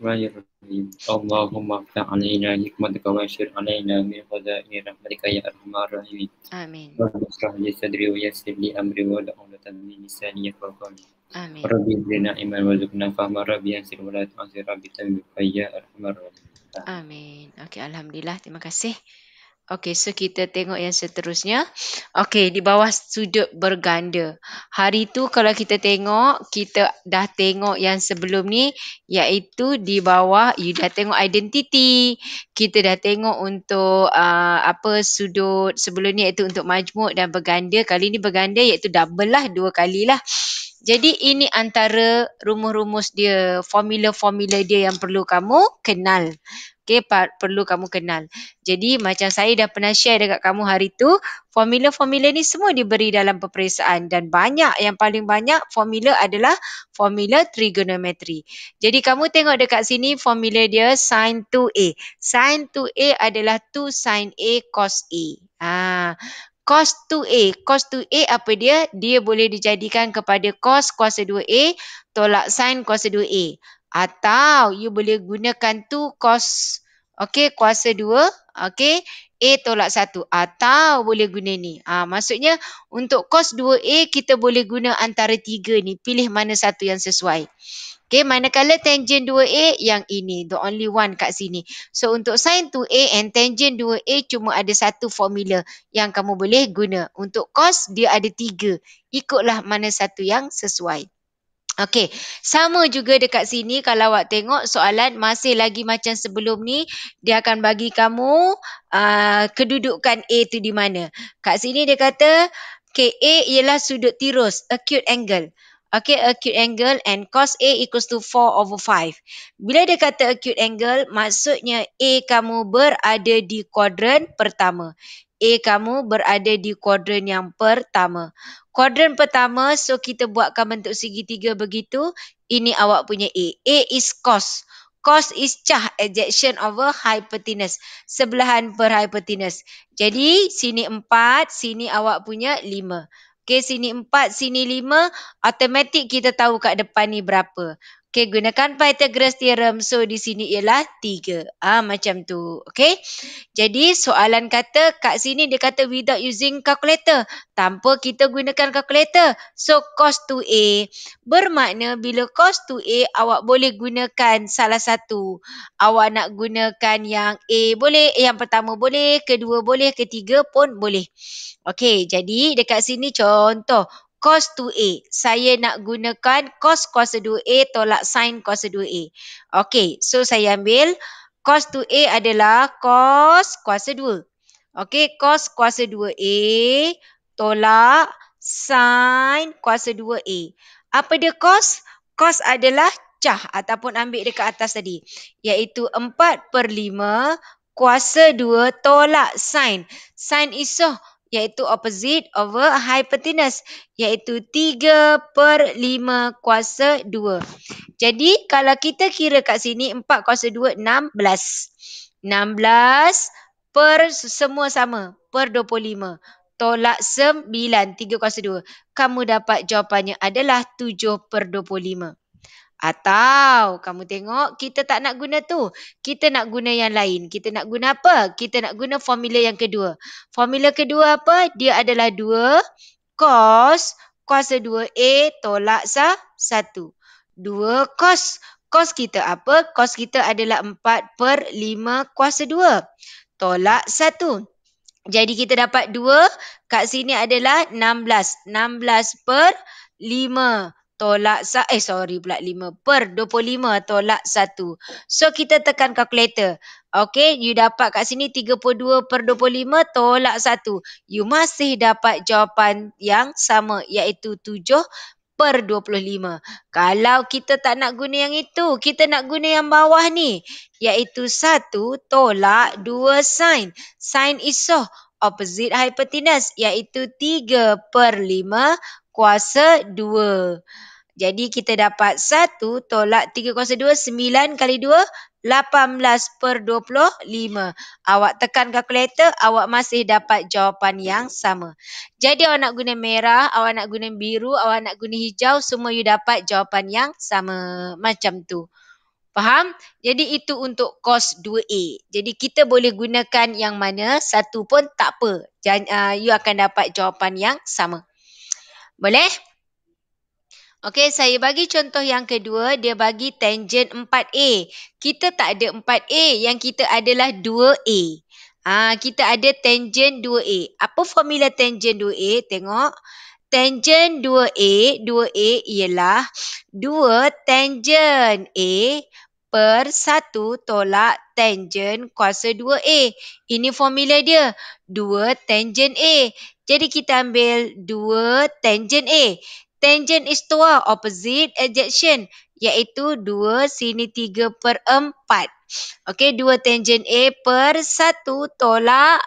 الرحمن الرحيم اللهم افتح علينا حكمتك وانشر علينا من خزائن رحمتك يا ارحم الراحمين امين رب اشرح لي صدري ويسر لي امري واحلل عقدة من لساني يفقهوا امين رب ادنا ايمانا وارزقنا فهما رب ينصر ولا تنصر رب تنبيك يا ارحم الراحمين امين اوكي الحمد لله شكرا Okey, so kita tengok yang seterusnya. Okey, di bawah sudut berganda. Hari tu kalau kita tengok, kita dah tengok yang sebelum ni iaitu di bawah you dah tengok identiti. Kita dah tengok untuk uh, apa sudut sebelum ni iaitu untuk majmuk dan berganda. Kali ni berganda iaitu double lah, dua kali lah. Jadi ini antara rumus-rumus dia, formula-formula dia yang perlu kamu kenal. Okay, perlu kamu kenal. Jadi macam saya dah pernah share dekat kamu hari tu, formula-formula ni semua diberi dalam peperiksaan dan banyak yang paling banyak formula adalah formula trigonometri. Jadi kamu tengok dekat sini formula dia sin 2a. Sin 2a adalah 2 sin a cos a. Ah, cos 2A. Cos 2A apa dia? Dia boleh dijadikan kepada cos kuasa 2A tolak sin kuasa 2A. Atau you boleh gunakan tu cos okay, kuasa 2 okay, A tolak 1. Atau boleh guna ni. Ha, maksudnya untuk cos 2A kita boleh guna antara tiga ni. Pilih mana satu yang sesuai. Okay, manakala tangent 2A yang ini, the only one kat sini. So untuk sin 2A and tangent 2A cuma ada satu formula yang kamu boleh guna. Untuk cos dia ada tiga. Ikutlah mana satu yang sesuai. Okey, sama juga dekat sini kalau awak tengok soalan masih lagi macam sebelum ni dia akan bagi kamu uh, kedudukan A tu di mana. Kat sini dia kata okay, A ialah sudut tirus, acute angle. Okay, acute angle and cos A equals to 4 over 5. Bila dia kata acute angle, maksudnya A kamu berada di kuadran pertama. A kamu berada di kuadran yang pertama. Kuadran pertama, so kita buatkan bentuk segitiga begitu. Ini awak punya A. A is cos. Cos is cah, ejection over hypotenuse. Sebelahan per hypotenuse. Jadi, sini 4, sini awak punya 5. Okey sini 4, sini 5, automatik kita tahu kat depan ni berapa. Okay, gunakan Pythagoras theorem. So, di sini ialah 3. Ah, macam tu. Okay. Jadi, soalan kata kat sini dia kata without using calculator. Tanpa kita gunakan calculator. So, cos 2A. Bermakna bila cos 2A, awak boleh gunakan salah satu. Awak nak gunakan yang A boleh, eh, yang pertama boleh, kedua boleh, ketiga pun boleh. Okay, jadi dekat sini contoh cos 2A. Saya nak gunakan cos kuasa 2A tolak sin kuasa 2A. Okey, so saya ambil cos 2A adalah cos kuasa 2. Okey, cos kuasa 2A tolak sin kuasa 2A. Apa dia cos? Cos adalah cah ataupun ambil dekat atas tadi. Iaitu 4 per 5 kuasa 2 tolak sin. Sin isoh iaitu opposite over hypotenuse iaitu 3 per 5 kuasa 2. Jadi kalau kita kira kat sini 4 kuasa 2, 16. 16 per semua sama per 25. Tolak 9, 3 kuasa 2. Kamu dapat jawapannya adalah 7 per 25. Atau kamu tengok kita tak nak guna tu. Kita nak guna yang lain. Kita nak guna apa? Kita nak guna formula yang kedua. Formula kedua apa? Dia adalah 2 cos kuasa 2a tolak 1. 2 cos. kos kita apa? Kos kita adalah 4 per 5 kuasa 2 tolak 1. Jadi kita dapat 2 kat sini adalah 16. 16 per 5 tolak eh sorry pula 5 per 25 tolak 1. So kita tekan kalkulator Okay, you dapat kat sini 32 per 25 tolak 1. You masih dapat jawapan yang sama iaitu 7 per 25. Kalau kita tak nak guna yang itu, kita nak guna yang bawah ni. Iaitu 1 tolak 2 sin. Sin isoh opposite hypotenuse iaitu 3 per 5 kuasa 2. Jadi kita dapat 1 tolak 302, 9 kali 2, 18 per 25. Awak tekan kalkulator, awak masih dapat jawapan yang sama. Jadi awak nak guna merah, awak nak guna biru, awak nak guna hijau, semua you dapat jawapan yang sama. Macam tu. Faham? Jadi itu untuk kos 2A. Jadi kita boleh gunakan yang mana, satu pun tak apa. Jan, uh, you akan dapat jawapan yang sama. Boleh? Okey, saya bagi contoh yang kedua. Dia bagi tangent 4A. Kita tak ada 4A. Yang kita adalah 2A. Ha, kita ada tangent 2A. Apa formula tangent 2A? Tengok. Tangent 2A. 2A ialah 2 tangent A per 1 tolak tangent kuasa 2A. Ini formula dia. 2 tangent A. Jadi kita ambil 2 tangent A. Tangent is opposite adjacent, iaitu 2 sini 3 per 4. Okey, 2 tangent A per 1 tolak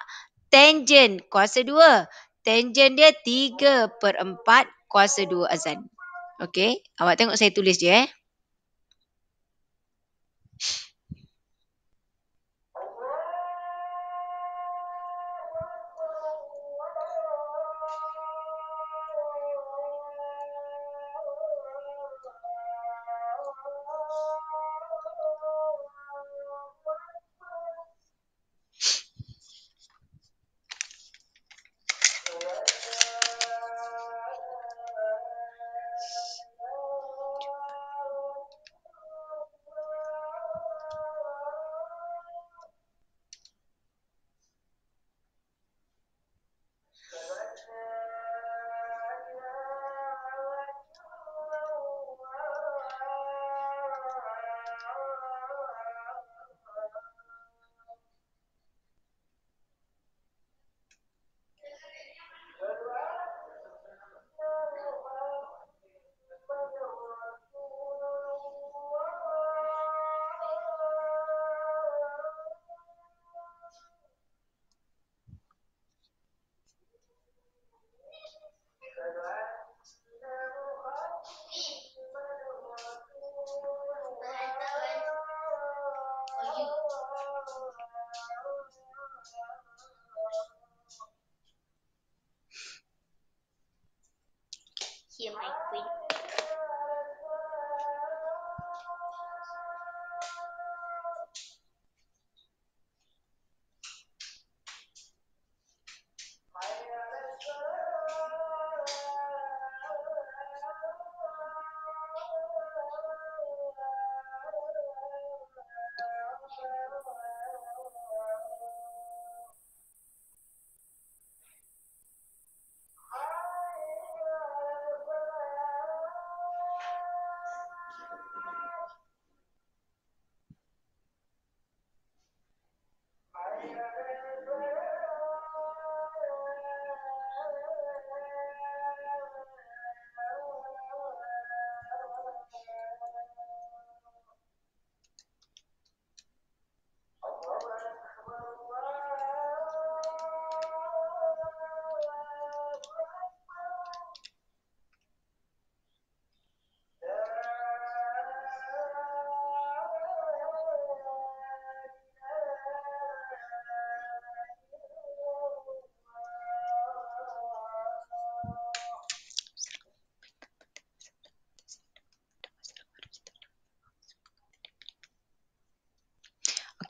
tangent kuasa 2. Tangent dia 3 per 4 kuasa 2 azan. Okey, awak tengok saya tulis je eh.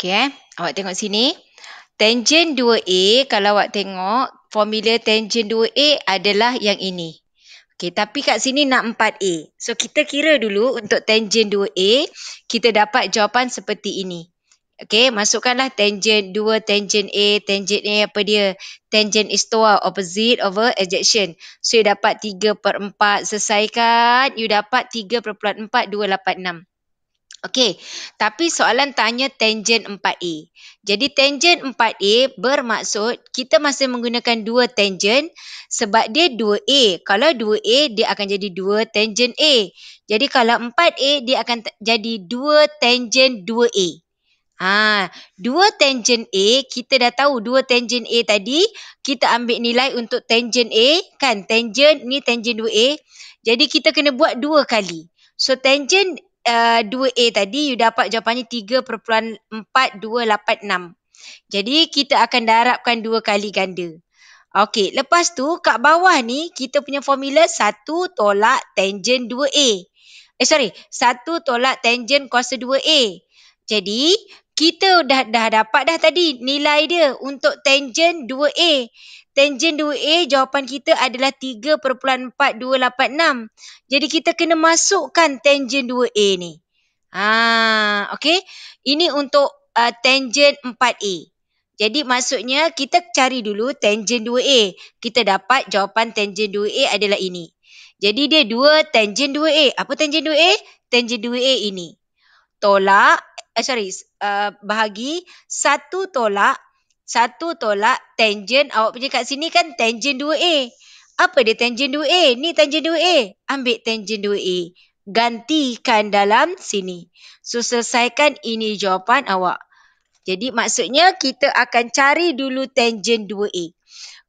Okey eh. Awak tengok sini. Tangent 2A kalau awak tengok formula tangent 2A adalah yang ini. Okey, tapi kat sini nak 4A. So kita kira dulu untuk tangent 2A, kita dapat jawapan seperti ini. Okey, masukkanlah tangent 2 tangent A, tangent A apa dia? Tangent is toward opposite over adjacent. So you dapat 3/4 per selesaikan, you dapat 3 per 4 3.4286. Okey, tapi soalan tanya tangent 4A. Jadi tangent 4A bermaksud kita masih menggunakan dua tangent sebab dia 2A. Kalau 2A dia akan jadi dua tangent A. Jadi kalau 4A dia akan jadi dua tangent 2A. Ha, dua tangent A, kita dah tahu dua tangent A tadi, kita ambil nilai untuk tangent A, kan? Tangent ni tangent 2A. Jadi kita kena buat dua kali. So tangent uh, 2A tadi you dapat jawapannya 3.4286. Jadi kita akan darabkan dua kali ganda. Okey, lepas tu kat bawah ni kita punya formula 1 tolak tanjen 2A. Eh sorry, 1 tolak tanjen kuasa 2A. Jadi kita dah dah dapat dah tadi nilai dia untuk tangent 2A. Tangent 2A jawapan kita adalah 3.4286. Jadi kita kena masukkan tangent 2A ni. Ha, okey. Ini untuk uh, tangent 4A. Jadi maksudnya kita cari dulu tangent 2A. Kita dapat jawapan tangent 2A adalah ini. Jadi dia 2 tangent 2A. Apa tangent 2A? Tangent 2A ini. Tolak eh sorry, uh, bahagi satu tolak, satu tolak tangent. Awak punya kat sini kan tangent 2A. Apa dia tangent 2A? Ni tangent 2A. Ambil tangent 2A. Gantikan dalam sini. So, selesaikan ini jawapan awak. Jadi, maksudnya kita akan cari dulu tangent 2A.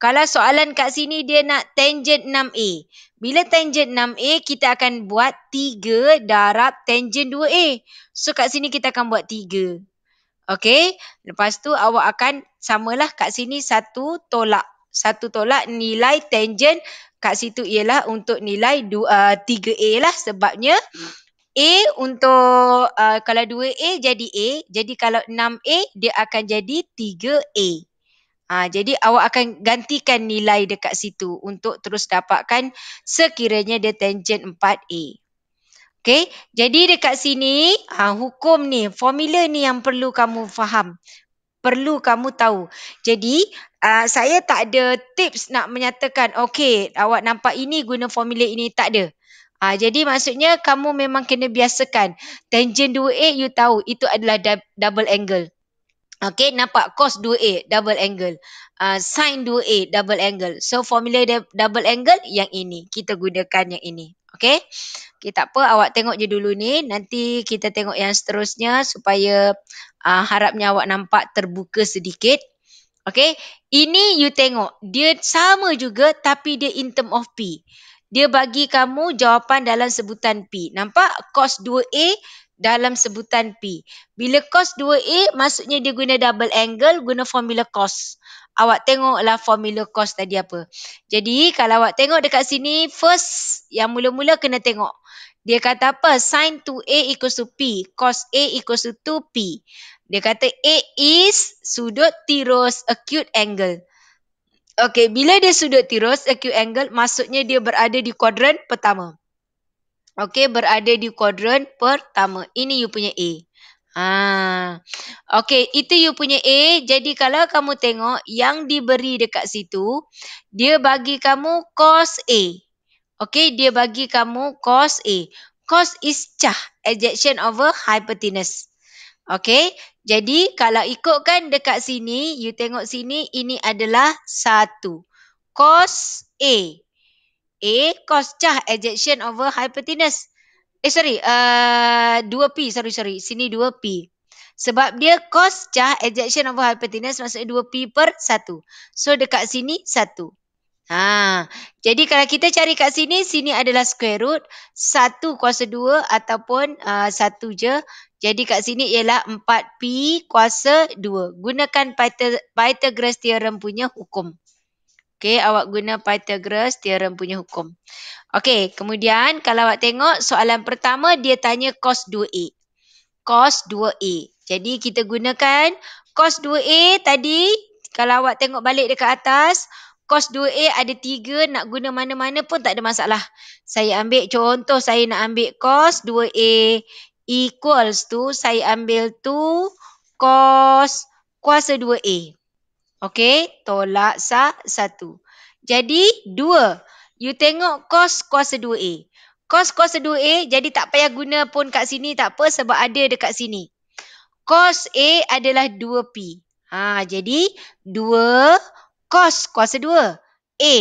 Kalau soalan kat sini dia nak tangent 6A. Bila tangent 6A, kita akan buat 3 darab tangent 2A. So kat sini kita akan buat 3. Okay. Lepas tu awak akan samalah kat sini 1 tolak. 1 tolak nilai tangent kat situ ialah untuk nilai 2, uh, 3A lah sebabnya. A untuk uh, kalau 2A jadi A. Jadi kalau 6A dia akan jadi 3A. Ha, jadi awak akan gantikan nilai dekat situ untuk terus dapatkan sekiranya dia tangent 4A. Okay, jadi dekat sini ha, hukum ni, formula ni yang perlu kamu faham. Perlu kamu tahu. Jadi uh, saya tak ada tips nak menyatakan okay awak nampak ini guna formula ini, tak ada. Ha, jadi maksudnya kamu memang kena biasakan. Tangent 2A you tahu itu adalah double angle. Okay, nampak cos 2A double angle. Uh, ah, sin 2A double angle. So, formula double angle yang ini. Kita gunakan yang ini. Okay. Okay, tak apa. Awak tengok je dulu ni. Nanti kita tengok yang seterusnya supaya uh, harapnya awak nampak terbuka sedikit. Okay. Ini you tengok. Dia sama juga tapi dia in term of P. Dia bagi kamu jawapan dalam sebutan P. Nampak? Cos 2A dalam sebutan P. Bila cos 2A maksudnya dia guna double angle guna formula cos. Awak tengoklah formula cos tadi apa. Jadi kalau awak tengok dekat sini first yang mula-mula kena tengok. Dia kata apa? Sin 2A equals to P. Cos A equals to 2P. Dia kata A is sudut tirus acute angle. Okay, bila dia sudut tirus acute angle maksudnya dia berada di kuadran pertama. Okey, berada di kuadran pertama. Ini you punya A. Ha. Okey, itu you punya A. Jadi kalau kamu tengok yang diberi dekat situ, dia bagi kamu cos A. Okey, dia bagi kamu cos A. Cos is cah, ejection over hypotenuse. Okey, jadi kalau ikutkan dekat sini, you tengok sini, ini adalah satu. Cos A. A cos cah ejection over hypotenuse. Eh sorry, uh, 2P sorry sorry. Sini 2P. Sebab dia cos cah ejection over hypotenuse maksudnya 2P per 1. So dekat sini 1. Ha. Jadi kalau kita cari kat sini, sini adalah square root 1 kuasa 2 ataupun uh, 1 je. Jadi kat sini ialah 4P kuasa 2. Gunakan Pythagoras Theorem punya hukum. Okay, awak guna Pythagoras theorem punya hukum. Okay, kemudian kalau awak tengok soalan pertama dia tanya cos 2A. Cos 2A. Jadi kita gunakan cos 2A tadi kalau awak tengok balik dekat atas cos 2A ada tiga nak guna mana-mana pun tak ada masalah. Saya ambil contoh saya nak ambil cos 2A equals tu saya ambil tu cos kuasa 2A. Okey, tolak sa satu. Jadi dua. You tengok cos kuasa dua a Cos kuasa dua a jadi tak payah guna pun kat sini tak apa sebab ada dekat sini. Cos A adalah dua p Ha, jadi dua cos kuasa dua A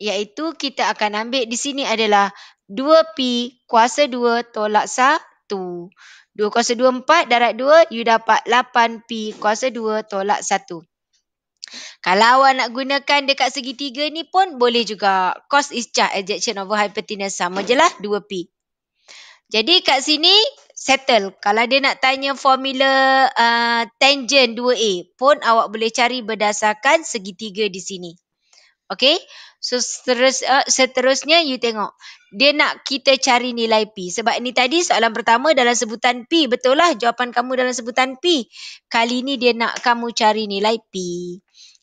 iaitu kita akan ambil di sini adalah dua p kuasa dua tolak satu. 2 kuasa 2 4 darat 2 you dapat 8P kuasa 2 tolak 1. Kalau awak nak gunakan dekat segitiga ni pun boleh juga. Cos is just adjection over hypotenuse sama je lah 2P. Jadi kat sini settle. Kalau dia nak tanya formula uh, tangent 2A pun awak boleh cari berdasarkan segitiga di sini. Okay. So seterus, uh, seterusnya you tengok. Dia nak kita cari nilai P. Sebab ni tadi soalan pertama dalam sebutan P. Betul lah jawapan kamu dalam sebutan P. Kali ni dia nak kamu cari nilai P.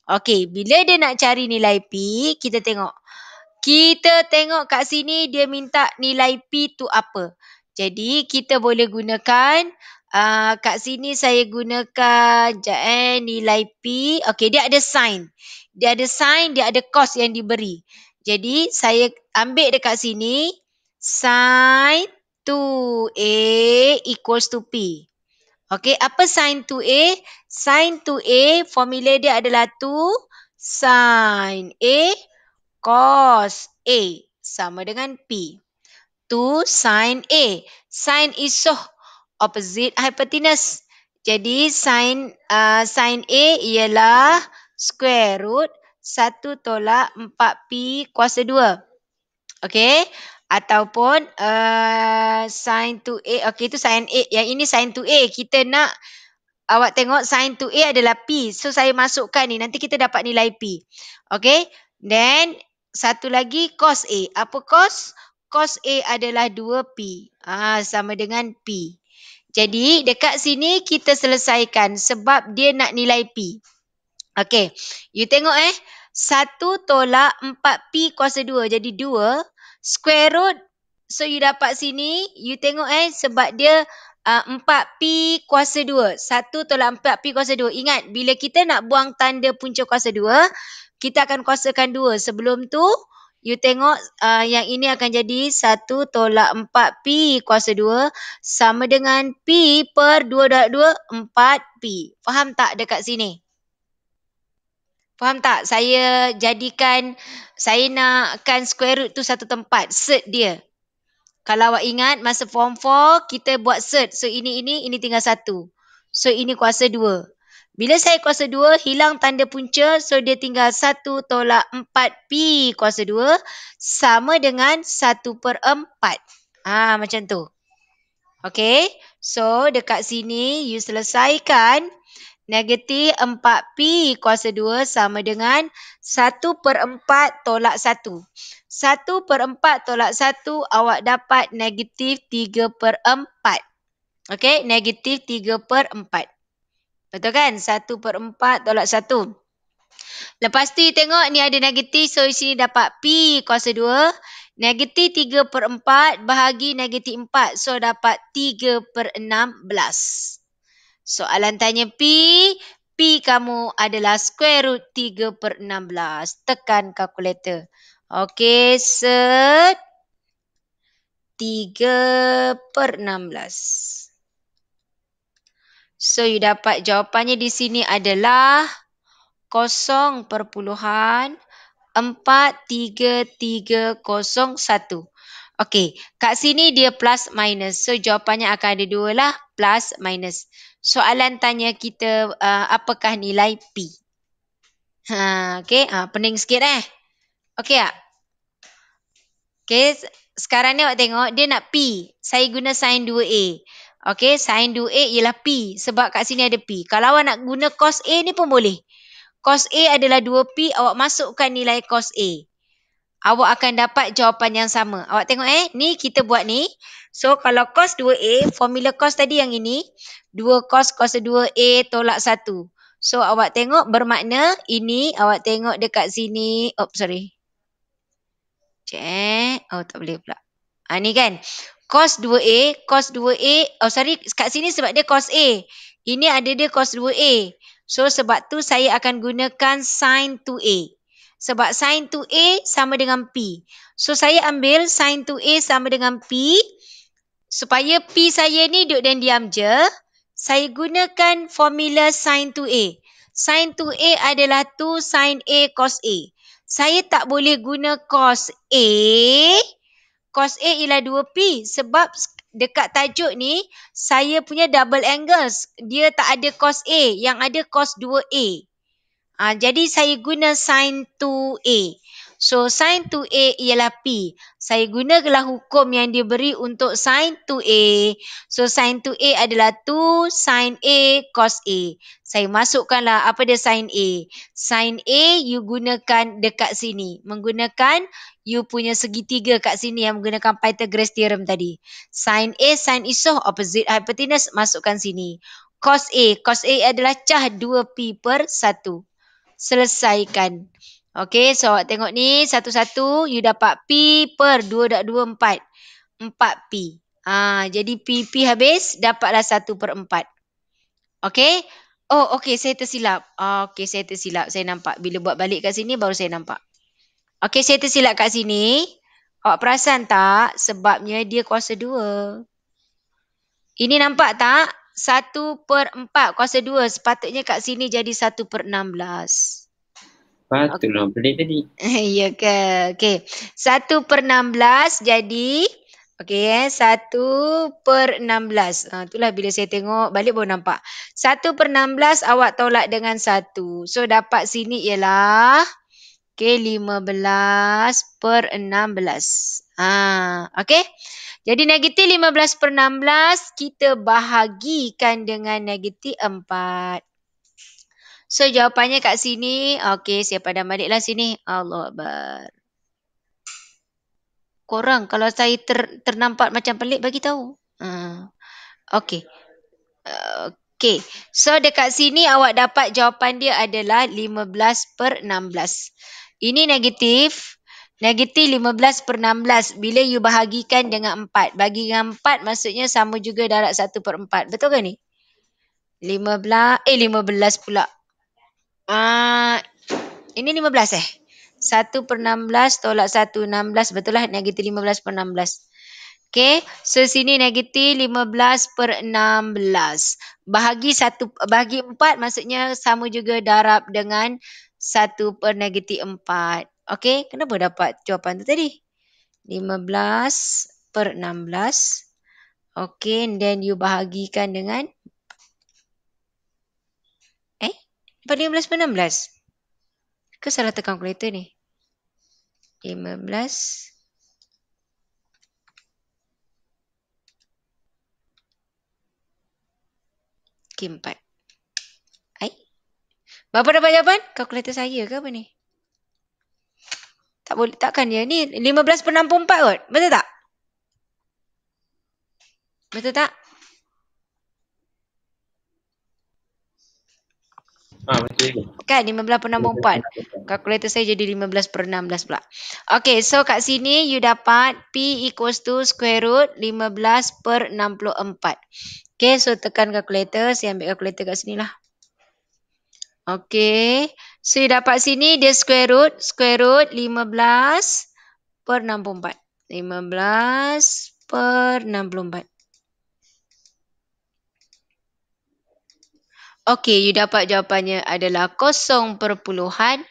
Okey, bila dia nak cari nilai P, kita tengok. Kita tengok kat sini dia minta nilai P tu apa. Jadi kita boleh gunakan uh, kat sini saya gunakan jaen eh, nilai P. Okey, dia ada sign. Dia ada sign, dia ada cos yang diberi. Jadi saya ambil dekat sini sign 2A equals to P. Okey, apa sin 2a? Sin 2a formula dia adalah 2 sin a cos a sama dengan p. 2 sin a. Sin isoh opposite hypotenuse. Jadi sin uh, sin a ialah square root 1 tolak 4p kuasa 2. Okey ataupun uh, sin 2a okey itu sin a yang ini sin 2a kita nak awak tengok sin 2a adalah p so saya masukkan ni nanti kita dapat nilai p okey then satu lagi cos a apa cos cos a adalah 2p ah sama dengan p jadi dekat sini kita selesaikan sebab dia nak nilai p okey you tengok eh 1 tolak 4p kuasa 2 jadi 2 square root. So you dapat sini, you tengok eh sebab dia uh, ah, 4P kuasa 2. 1 tolak 4P kuasa 2. Ingat, bila kita nak buang tanda punca kuasa 2, kita akan kuasakan 2. Sebelum tu, you tengok uh, yang ini akan jadi 1 tolak 4P kuasa 2 sama dengan P per 2 tolak 2, 4P. Faham tak dekat sini? Faham tak? Saya jadikan, saya nakkan square root tu satu tempat, cert dia. Kalau awak ingat masa form 4, kita buat cert. So ini, ini, ini tinggal satu. So ini kuasa dua. Bila saya kuasa dua, hilang tanda punca. So dia tinggal satu tolak empat pi kuasa dua sama dengan satu per empat. Ah macam tu. Okay. So dekat sini you selesaikan Negatif 4P kuasa 2 sama dengan 1 per 4 tolak 1. 1 per 4 tolak 1 awak dapat negatif 3 per 4. Okey, negatif 3 per 4. Betul kan? 1 per 4 tolak 1. Lepas tu tengok ni ada negatif so sini dapat P kuasa 2. Negatif 3 per 4 bahagi negatif 4 so dapat 3 per 16. 16. Soalan tanya P, P kamu adalah square root 3 per 16. Tekan kalkulator. Okey, set. 3 per 16. So, you dapat jawapannya di sini adalah 0 per puluhan 43301. Okey, kat sini dia plus minus. So jawapannya akan ada dua lah, plus minus. Soalan tanya kita uh, apakah nilai P? Ha, okey, ha, pening sikit eh. Okey tak? Okey, sekarang ni awak tengok dia nak P. Saya guna sin 2A. Okey, sin 2A ialah P sebab kat sini ada P. Kalau awak nak guna cos A ni pun boleh. Cos A adalah 2P, awak masukkan nilai cos A awak akan dapat jawapan yang sama. Awak tengok eh, ni kita buat ni. So kalau cos 2a, formula cos tadi yang ini, 2 cos cos 2a tolak 1. So awak tengok bermakna ini awak tengok dekat sini. Oh sorry. Cek. Oh tak boleh pula. Ha ni kan. Cos 2a, cos 2a. Oh sorry, kat sini sebab dia cos a. Ini ada dia cos 2a. So sebab tu saya akan gunakan sin 2a. Sebab sin 2A sama dengan P. So saya ambil sin 2A sama dengan P. Supaya P saya ni duduk dan diam je. Saya gunakan formula sin 2A. Sin 2A adalah 2 sin A cos A. Saya tak boleh guna cos A. Cos A ialah 2P. Sebab dekat tajuk ni saya punya double angles. Dia tak ada cos A. Yang ada cos 2A. Uh, jadi saya guna sin 2a. So sin 2a ialah p. Saya gunalah hukum yang diberi untuk sin 2a. So sin 2a adalah 2 sin a cos a. Saya masukkanlah apa dia sin a. Sin a you gunakan dekat sini. Menggunakan you punya segitiga kat sini yang menggunakan Pythagoras theorem tadi. Sin a sin isoh opposite hypotenuse masukkan sini. Cos A. Cos A adalah cah 2P per 1 selesaikan. Okey, so awak tengok ni satu-satu you dapat P per 2.24. 4 P. Ha, jadi P, P habis dapatlah 1 per 4. Okey? Oh, okey saya tersilap. Oh, okey saya tersilap. Saya nampak. Bila buat balik kat sini baru saya nampak. Okey saya tersilap kat sini. Awak perasan tak sebabnya dia kuasa 2. Ini nampak tak? 1 per 4 kuasa 2 sepatutnya kat sini jadi 1 per 16. Patutlah okay. pelik tadi. ya ke? Okey. 1 per 16 jadi Okey eh, 1 per 16. Ha, itulah bila saya tengok balik baru nampak. 1 per 16 awak tolak dengan 1. So dapat sini ialah okay, 15 per 16. Ha, okey. Jadi negatif 15 per 16 kita bahagikan dengan negatif 4. So jawapannya kat sini. Okay siapa dah baliklah sini. Allah Akbar. Korang kalau saya ter, ternampak macam pelik bagi tahu. Hmm. Ha. Okay. Okay. So dekat sini awak dapat jawapan dia adalah 15 per 16. Ini negatif. Negatif 15 per 16 bila you bahagikan dengan 4. Bagi dengan 4 maksudnya sama juga darab 1 per 4. Betul ke ni? 15, eh 15 pula. Ah, uh, ini 15 eh? 1 per 16 tolak 1, 16 betul lah negatif 15 per 16. Okay, so sini negatif 15 per 16. Bahagi satu, bahagi 4 maksudnya sama juga darab dengan 1 per negatif 4. Okey, kenapa dapat jawapan tu tadi? 15 per 16. Okey, then you bahagikan dengan. Eh, dapat 15 per 16. Ke salah tekan kalkulator ni? 15. Okey, 4. Eh? Bapa dapat jawapan? Kalkulator saya ke apa ni? Tak boleh takkan ya ni 15 per 64 kot. Betul tak? Betul tak? Ha, kan 15 per 64 Kalkulator saya jadi 15 per 16 pula Okay so kat sini you dapat P equals to square root 15 per 64 Okay so tekan kalkulator Saya ambil kalkulator kat sini lah Okay So you dapat sini dia square root. Square root 15 per 64. 15 per 64. Okay, you dapat jawapannya adalah 0.4841.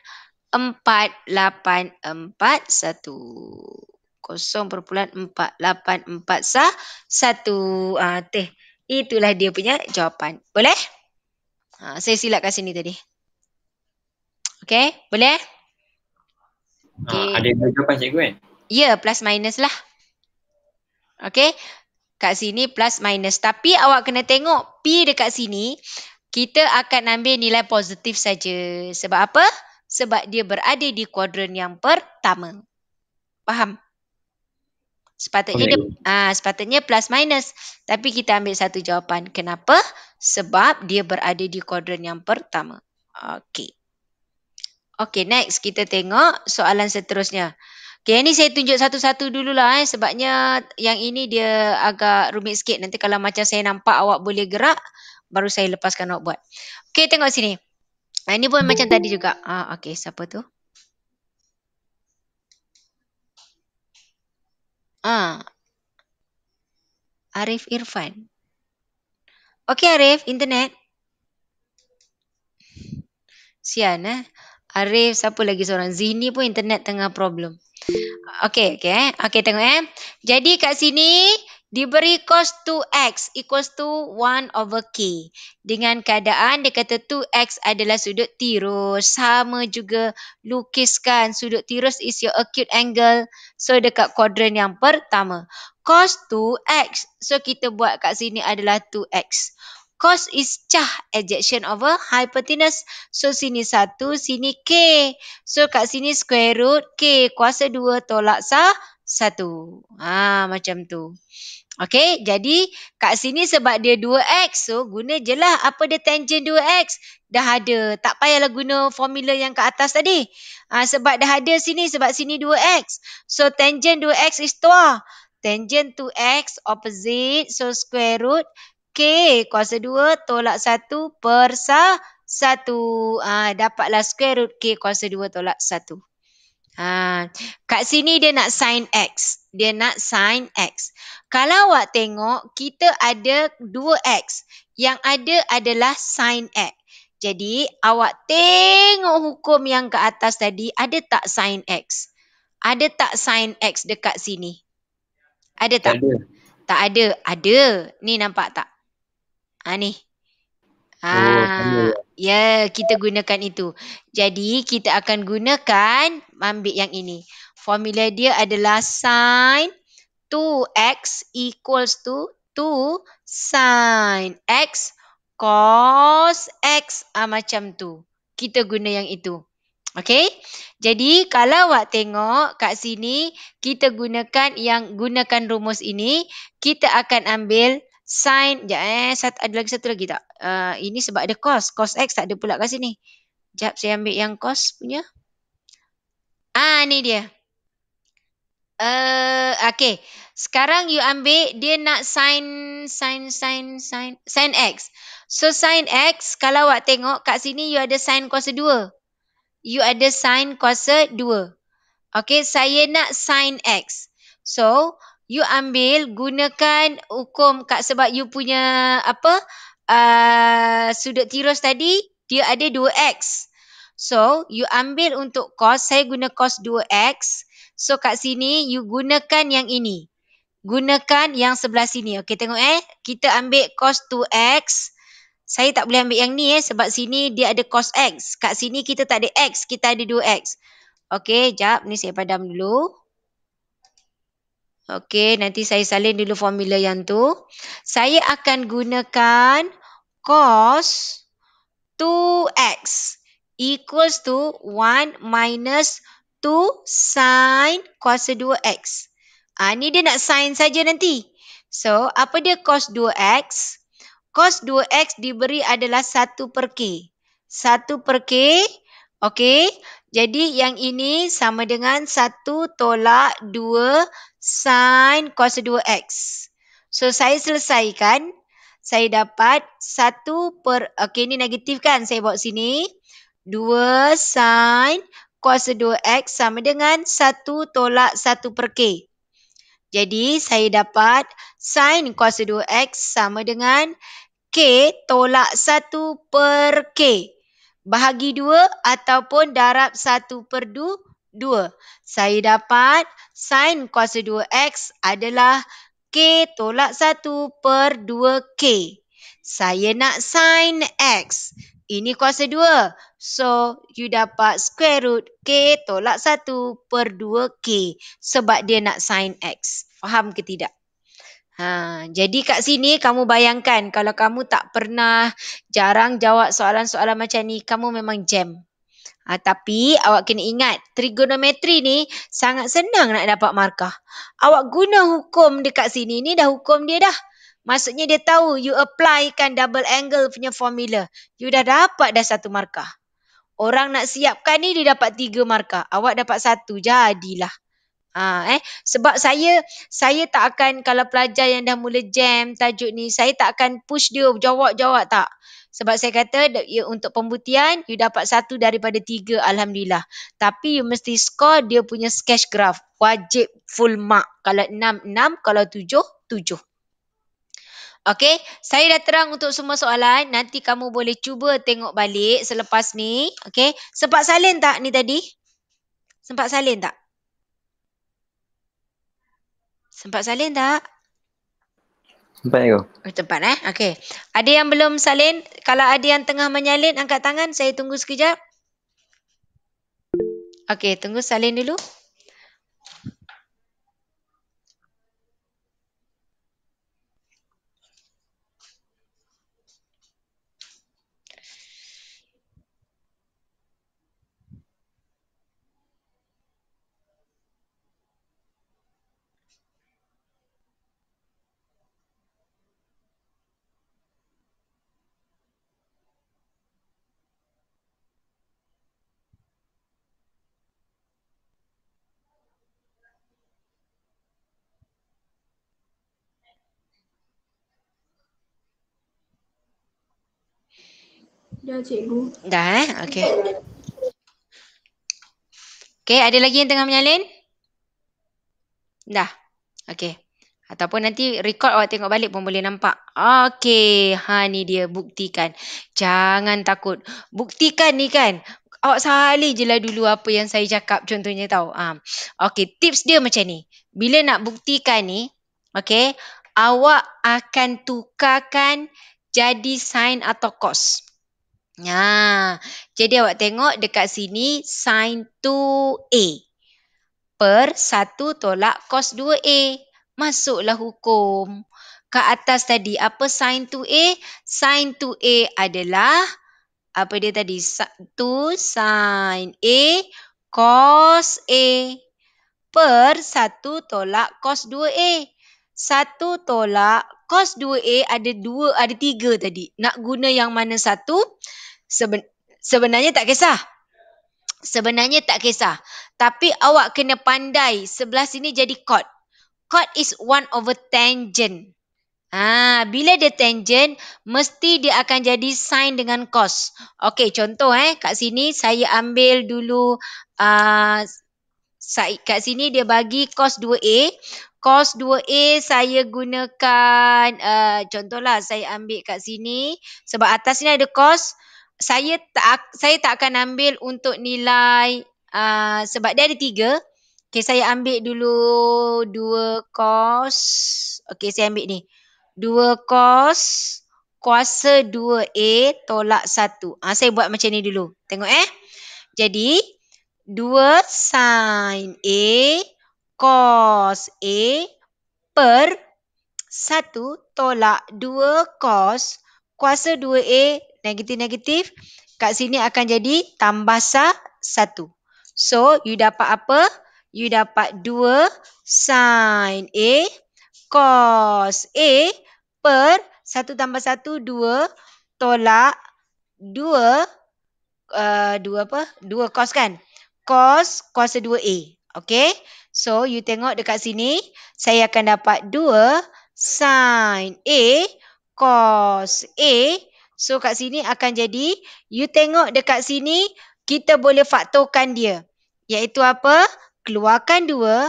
0.4841. Ah, teh, itulah dia punya jawapan. Boleh? Ha, saya silapkan sini tadi. Okay, boleh? Ah, okay. Uh, ada yang jawapan cikgu kan? Ya, yeah, plus minus lah. Okay, kat sini plus minus. Tapi awak kena tengok P dekat sini, kita akan ambil nilai positif saja. Sebab apa? Sebab dia berada di kuadran yang pertama. Faham? Sepatutnya, okay. dia, aa, ah, sepatutnya plus minus. Tapi kita ambil satu jawapan. Kenapa? Sebab dia berada di kuadran yang pertama. Okay. Okay, next kita tengok soalan seterusnya. Okay, ini saya tunjuk satu-satu dululah eh. Sebabnya yang ini dia agak rumit sikit. Nanti kalau macam saya nampak awak boleh gerak, baru saya lepaskan awak buat. Okay, tengok sini. Ah, ini pun macam tadi juga. Ah, okay, siapa tu? Ah. Arif Irfan. Okay, Arif, internet. Sian eh. Arif, siapa lagi seorang? Zini pun internet tengah problem. Okay, okay. Eh. Okay, tengok eh. Jadi kat sini, diberi cos 2x equals to 1 over k. Dengan keadaan dia kata 2x adalah sudut tirus. Sama juga lukiskan sudut tirus is your acute angle. So, dekat kuadran yang pertama. Cos 2x. So, kita buat kat sini adalah 2x cos is cah adjection over hypotenuse. So sini satu, sini k. So kat sini square root k kuasa dua tolak sah 1. Ha macam tu. Okay, jadi kat sini sebab dia 2x, so guna je lah apa dia tangent 2x. Dah ada, tak payahlah guna formula yang kat atas tadi. Ha, sebab dah ada sini, sebab sini 2x. So tangent 2x is 2. Tangent 2x opposite, so square root K kuasa 2 tolak 1 per 1. Ah ha, dapatlah square root K kuasa 2 tolak 1. Ah ha, kat sini dia nak sin X. Dia nak sin X. Kalau awak tengok kita ada 2X. Yang ada adalah sin X. Jadi awak tengok hukum yang ke atas tadi ada tak sin X? Ada tak sin X dekat sini? Ada tak? Ada. Tak ada. Ada. Ni nampak tak? Ah ni. Oh, ah oh, ya kita gunakan itu. Jadi kita akan gunakan ambil yang ini. Formula dia adalah sin 2x equals to 2 sin x cos x ah, macam tu. Kita guna yang itu. Okay. Jadi kalau awak tengok kat sini kita gunakan yang gunakan rumus ini. Kita akan ambil sin jap eh sat, ada lagi satu lagi tak uh, ini sebab ada cos cos x tak ada pula kat sini jap saya ambil yang cos punya ah ni dia eh uh, okey sekarang you ambil dia nak sin sin sin sin sin x so sin x kalau awak tengok kat sini you ada sin kuasa 2 you ada sin kuasa 2 okey saya nak sin x so you ambil gunakan hukum kat sebab you punya apa uh, sudut tirus tadi dia ada 2x. So you ambil untuk cos saya guna cos 2x. So kat sini you gunakan yang ini. Gunakan yang sebelah sini. Okey tengok eh. Kita ambil cos 2x. Saya tak boleh ambil yang ni eh sebab sini dia ada cos x. Kat sini kita tak ada x, kita ada 2x. Okey, jap ni saya padam dulu. Okey, nanti saya salin dulu formula yang tu. Saya akan gunakan cos 2x equals to 1 minus 2 sin kuasa 2x. Ha, ni dia nak sin saja nanti. So, apa dia cos 2x? Cos 2x diberi adalah 1 per k. 1 per k. Okey. Jadi yang ini sama dengan 1 tolak 2 sin kuasa 2x. So saya selesaikan. Saya dapat 1 per, okey ni negatif kan saya bawa sini. 2 sin kuasa 2x sama dengan 1 tolak 1 per k. Jadi saya dapat sin kuasa 2x sama dengan k tolak 1 per k bahagi dua ataupun darab satu perdu dua. Saya dapat sin kuasa dua X adalah K tolak satu per dua K. Saya nak sin X. Ini kuasa dua. So, you dapat square root K tolak satu per dua K. Sebab dia nak sin X. Faham ke tidak? Ha, jadi kat sini kamu bayangkan kalau kamu tak pernah jarang jawab soalan-soalan macam ni, kamu memang jam. Ha, tapi awak kena ingat trigonometri ni sangat senang nak dapat markah. Awak guna hukum dekat sini ni dah hukum dia dah. Maksudnya dia tahu you apply kan double angle punya formula. You dah dapat dah satu markah. Orang nak siapkan ni dia dapat tiga markah. Awak dapat satu jadilah. Ha, eh sebab saya saya tak akan kalau pelajar yang dah mula jam tajuk ni saya tak akan push dia jawab-jawab tak sebab saya kata ya, untuk pembuktian you dapat satu daripada tiga alhamdulillah tapi you mesti score dia punya sketch graph wajib full mark kalau enam enam kalau tujuh tujuh Okey, saya dah terang untuk semua soalan. Nanti kamu boleh cuba tengok balik selepas ni. Okey, sempat salin tak ni tadi? Sempat salin tak? Sempat salin tak? Sempat ego. Oh, tempat eh. Okey. Ada yang belum salin? Kalau ada yang tengah menyalin, angkat tangan. Saya tunggu sekejap. Okey, tunggu salin dulu. Ya, cikgu. Dah eh? Okey. Okey, ada lagi yang tengah menyalin? Dah. Okey. Ataupun nanti record awak tengok balik pun boleh nampak. Okey, ha ni dia buktikan. Jangan takut. Buktikan ni kan. Awak salih je lah dulu apa yang saya cakap contohnya tau. Ha. Okey, tips dia macam ni. Bila nak buktikan ni, okey, awak akan tukarkan jadi sign atau cos. Ya. Jadi awak tengok dekat sini sin 2a per 1 tolak cos 2a. Masuklah hukum. Ke atas tadi apa sin 2a? Sin 2a adalah apa dia tadi? 2 sin a cos a per 1 tolak cos 2a. 1 tolak cos 2a ada 2 ada 3 tadi. Nak guna yang mana satu? Seben, sebenarnya tak kisah. Sebenarnya tak kisah. Tapi awak kena pandai sebelah sini jadi chord. Chord is one over tangent. Ah, bila dia tangent, mesti dia akan jadi sign dengan cos. Okey, contoh eh, kat sini saya ambil dulu a uh, kat sini dia bagi cos 2a. Cos 2a saya gunakan uh, contohlah saya ambil kat sini sebab atas ni ada cos saya tak saya tak akan ambil untuk nilai uh, sebab dia ada tiga. Okay, saya ambil dulu dua kos. Okay, saya ambil ni. Dua kos kuasa dua a tolak satu. Ah, uh, saya buat macam ni dulu. Tengok eh. Jadi, dua sin A kos A per satu tolak dua kos kuasa dua a negatif-negatif. Kat sini akan jadi tambah sah satu. So, you dapat apa? You dapat dua sin A cos A per satu tambah satu dua tolak dua uh, dua apa? Dua cos kan? Cos kuasa dua A. Okay. So, you tengok dekat sini. Saya akan dapat dua sin A cos A So kat sini akan jadi you tengok dekat sini kita boleh faktorkan dia. Iaitu apa? Keluarkan 2, 1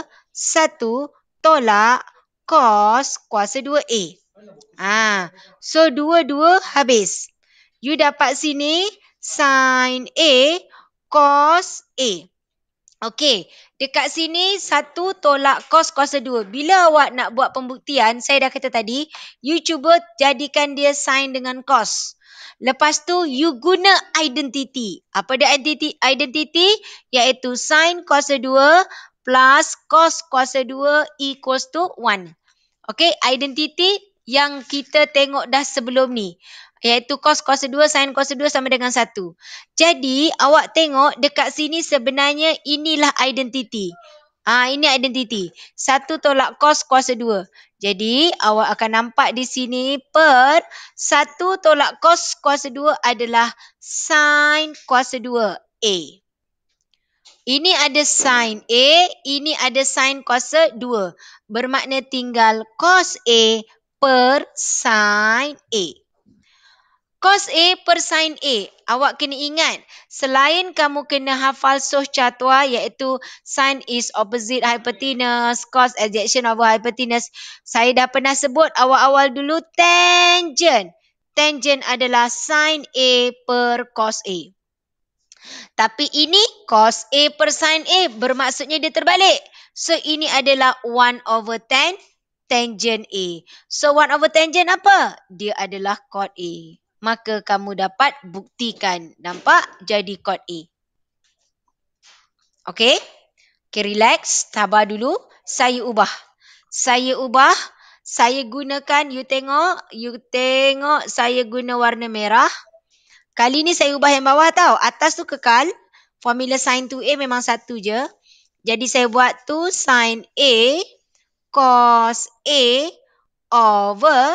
tolak cos kuasa 2A. Ah, ha. So 2, habis. You dapat sini sin A cos A. Okey. Dekat sini 1 tolak cos kuasa 2. Bila awak nak buat pembuktian, saya dah kata tadi, you cuba jadikan dia sin dengan cos. Cos. Lepas tu you guna identiti. Apa dia identiti? Identiti iaitu sin cos 2 plus cos cos 2 equals to 1. Okay, identiti yang kita tengok dah sebelum ni. Iaitu cos cos 2 sin cos 2 sama dengan 1. Jadi awak tengok dekat sini sebenarnya inilah identiti. Ah ini identiti. 1 tolak cos cos jadi awak akan nampak di sini per 1 tolak kos kuasa 2 adalah sin kuasa 2 A. Ini ada sin A, ini ada sin kuasa 2. Bermakna tinggal kos A per sin A. Cos A per sin A. Awak kena ingat, selain kamu kena hafal soh catua iaitu sin is opposite hypotenuse, cos adjection over hypotenuse. Saya dah pernah sebut awal-awal dulu tangent. Tangent adalah sin A per cos A. Tapi ini cos A per sin A bermaksudnya dia terbalik. So ini adalah 1 over 10 tangent A. So 1 over tangent apa? Dia adalah cot A maka kamu dapat buktikan. Nampak? Jadi kod A. Okey? Okey, relax. Tabar dulu. Saya ubah. Saya ubah. Saya gunakan, you tengok. You tengok saya guna warna merah. Kali ni saya ubah yang bawah tau. Atas tu kekal. Formula sin 2A memang satu je. Jadi saya buat tu sin A cos A over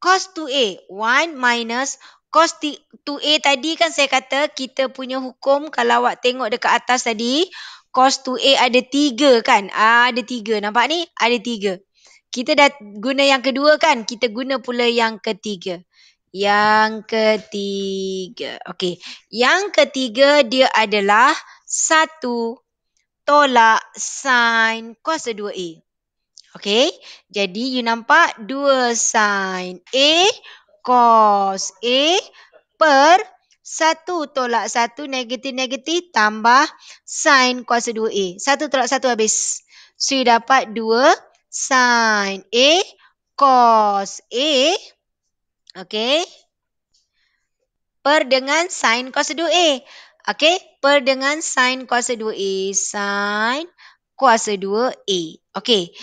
cos 2a 1 minus cos 2a tadi kan saya kata kita punya hukum kalau awak tengok dekat atas tadi cos 2a ada 3 kan ah, ada 3 nampak ni ada 3 kita dah guna yang kedua kan kita guna pula yang ketiga yang ketiga okey yang ketiga dia adalah 1 tolak sin cos 2a Okay. Jadi you nampak dua sin A cos A per satu tolak satu negatif-negatif tambah sin kuasa 2A. Satu tolak satu habis. So you dapat dua sin A cos A. Okay. Per dengan sin kuasa 2A. Okay. Per dengan sin kuasa 2A. Sin kuasa 2A kuasa 2A. Okey.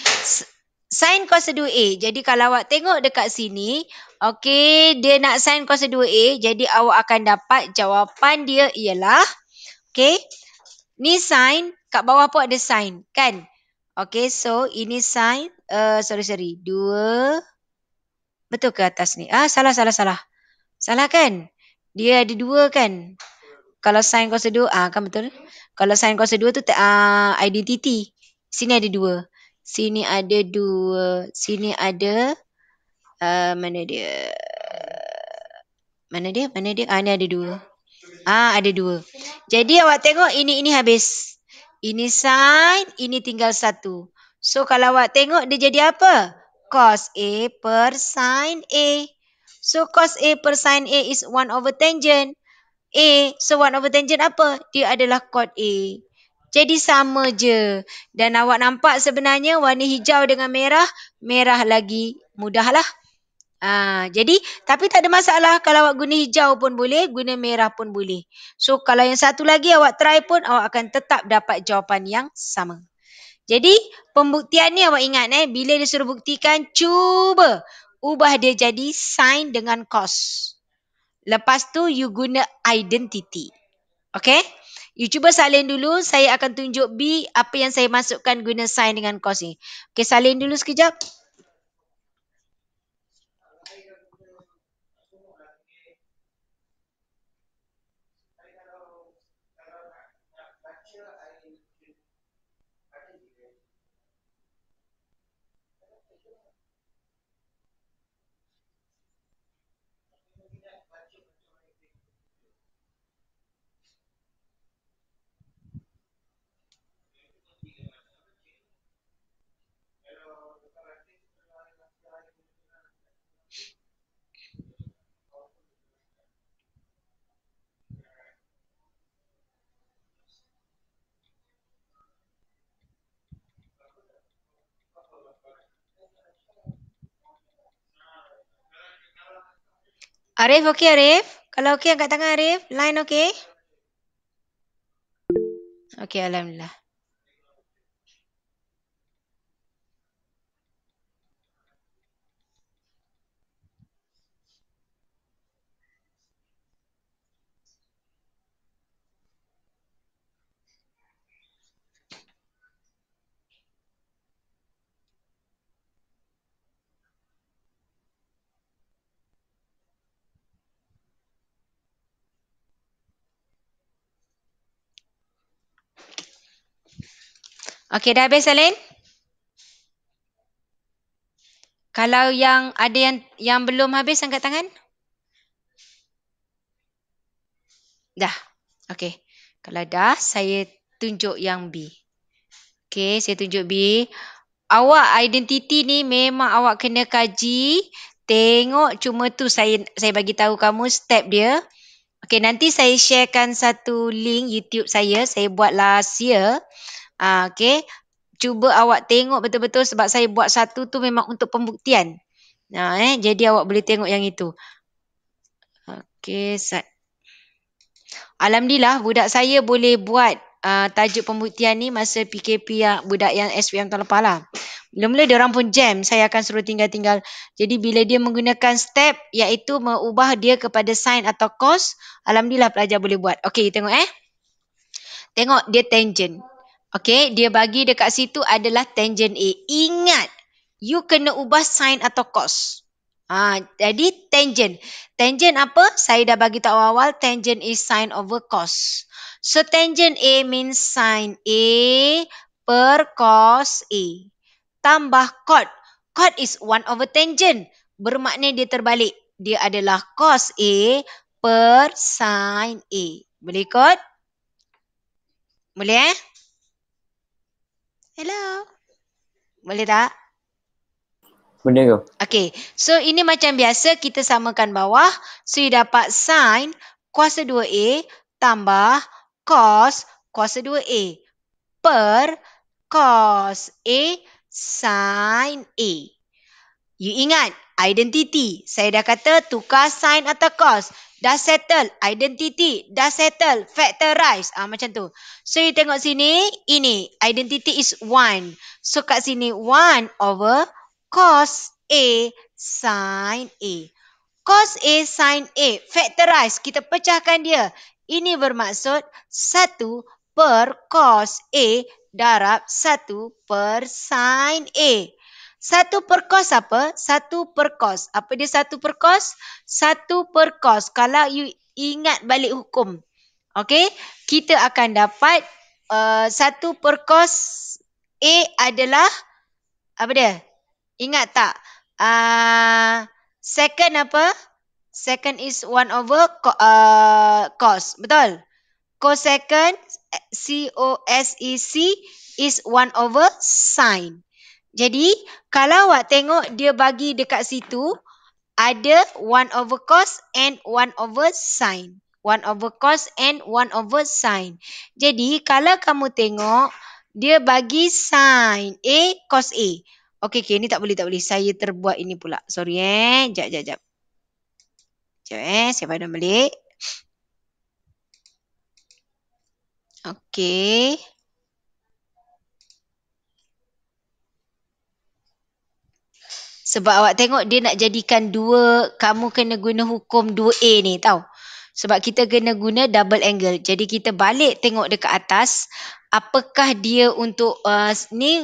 Sin kuasa 2A. Jadi kalau awak tengok dekat sini, okey, dia nak sin kuasa 2A, jadi awak akan dapat jawapan dia ialah okey. Ni sin, kat bawah pun ada sin, kan? Okey, so ini sin uh, eh, sorry sorry, 2 Betul ke atas ni? Ah, salah salah salah. Salah kan? Dia ada dua kan? Kalau sin kuasa 2, ah kan betul? Kalau sin kuasa dua tu uh, identiti. Sini ada dua. Sini ada dua. Sini ada. Uh, mana dia? Mana dia? Mana dia? Ah, ni ada dua. Ah, ada dua. Jadi awak tengok ini ini habis. Ini sin, ini tinggal satu. So kalau awak tengok dia jadi apa? Cos A per sin A. So cos A per sin A is 1 over tangent. A. So one over tangent apa? Dia adalah cot A. Jadi sama je. Dan awak nampak sebenarnya warna hijau dengan merah, merah lagi mudahlah. Ha, jadi tapi tak ada masalah kalau awak guna hijau pun boleh, guna merah pun boleh. So kalau yang satu lagi awak try pun awak akan tetap dapat jawapan yang sama. Jadi pembuktian ni awak ingat eh, bila dia suruh buktikan, cuba ubah dia jadi sign dengan cos. Lepas tu you guna identity. Okay? You cuba salin dulu. Saya akan tunjuk B apa yang saya masukkan guna sign dengan cos ni. Okay salin dulu sekejap. Arif okey Arif? Kalau okey angkat tangan Arif. Line okey? Okey Alhamdulillah. Okey, dah habis Salin? Kalau yang ada yang yang belum habis angkat tangan? Dah. Okey. Kalau dah, saya tunjuk yang B. Okey, saya tunjuk B. Awak identiti ni memang awak kena kaji. Tengok cuma tu saya saya bagi tahu kamu step dia. Okey, nanti saya sharekan satu link YouTube saya. Saya buat last year. Uh, okay. Cuba awak tengok betul-betul sebab saya buat satu tu memang untuk pembuktian. Nah, eh. Jadi awak boleh tengok yang itu. Okay. Sa- Alhamdulillah budak saya boleh buat uh, tajuk pembuktian ni masa PKP yang, budak yang SPM tahun lepas lah. Mula-mula dia orang pun jam saya akan suruh tinggal-tinggal. Jadi bila dia menggunakan step iaitu mengubah dia kepada sign atau cos. Alhamdulillah pelajar boleh buat. Okay tengok eh. Tengok dia tangent. Okay, dia bagi dekat situ adalah tangent A. Ingat, you kena ubah sign atau cos. Ha, jadi tangent. Tangent apa? Saya dah bagi tahu awal, tangent is sign over cos. So tangent A means sin A per cos A. Tambah cot. Cot is one over tangent. Bermakna dia terbalik. Dia adalah cos A per sin A. Boleh ikut? Boleh eh? Hello. Boleh tak? Boleh. tu. Okay. So ini macam biasa kita samakan bawah. So you dapat sin kuasa 2A tambah cos kuasa 2A per cos A sin A. You ingat identity Saya dah kata tukar sin atau cos dah settle identity dah settle factorize ah macam tu so you tengok sini ini identity is one so kat sini one over cos a sin a cos a sin a factorize kita pecahkan dia ini bermaksud 1 per cos a darab 1 per sin a satu per kos apa? Satu per kos. Apa dia satu per kos? Satu per kos. Kalau you ingat balik hukum. Okay. Kita akan dapat uh, satu per kos A adalah apa dia? Ingat tak? Uh, second apa? Second is one over co- uh, cos. Betul? Cosecant, C-O-S-E-C is one over sine. Jadi kalau awak tengok dia bagi dekat situ ada 1 over cos and 1 over sin. 1 over cos and 1 over sin. Jadi kalau kamu tengok dia bagi sin A cos A. Okey, okay, ini tak boleh, tak boleh. Saya terbuat ini pula. Sorry eh. Jap, jap, jap. Jap eh. Saya padam balik. Okey. Sebab awak tengok dia nak jadikan dua, kamu kena guna hukum 2A ni tau. Sebab kita kena guna double angle. Jadi kita balik tengok dekat atas, apakah dia untuk uh, ni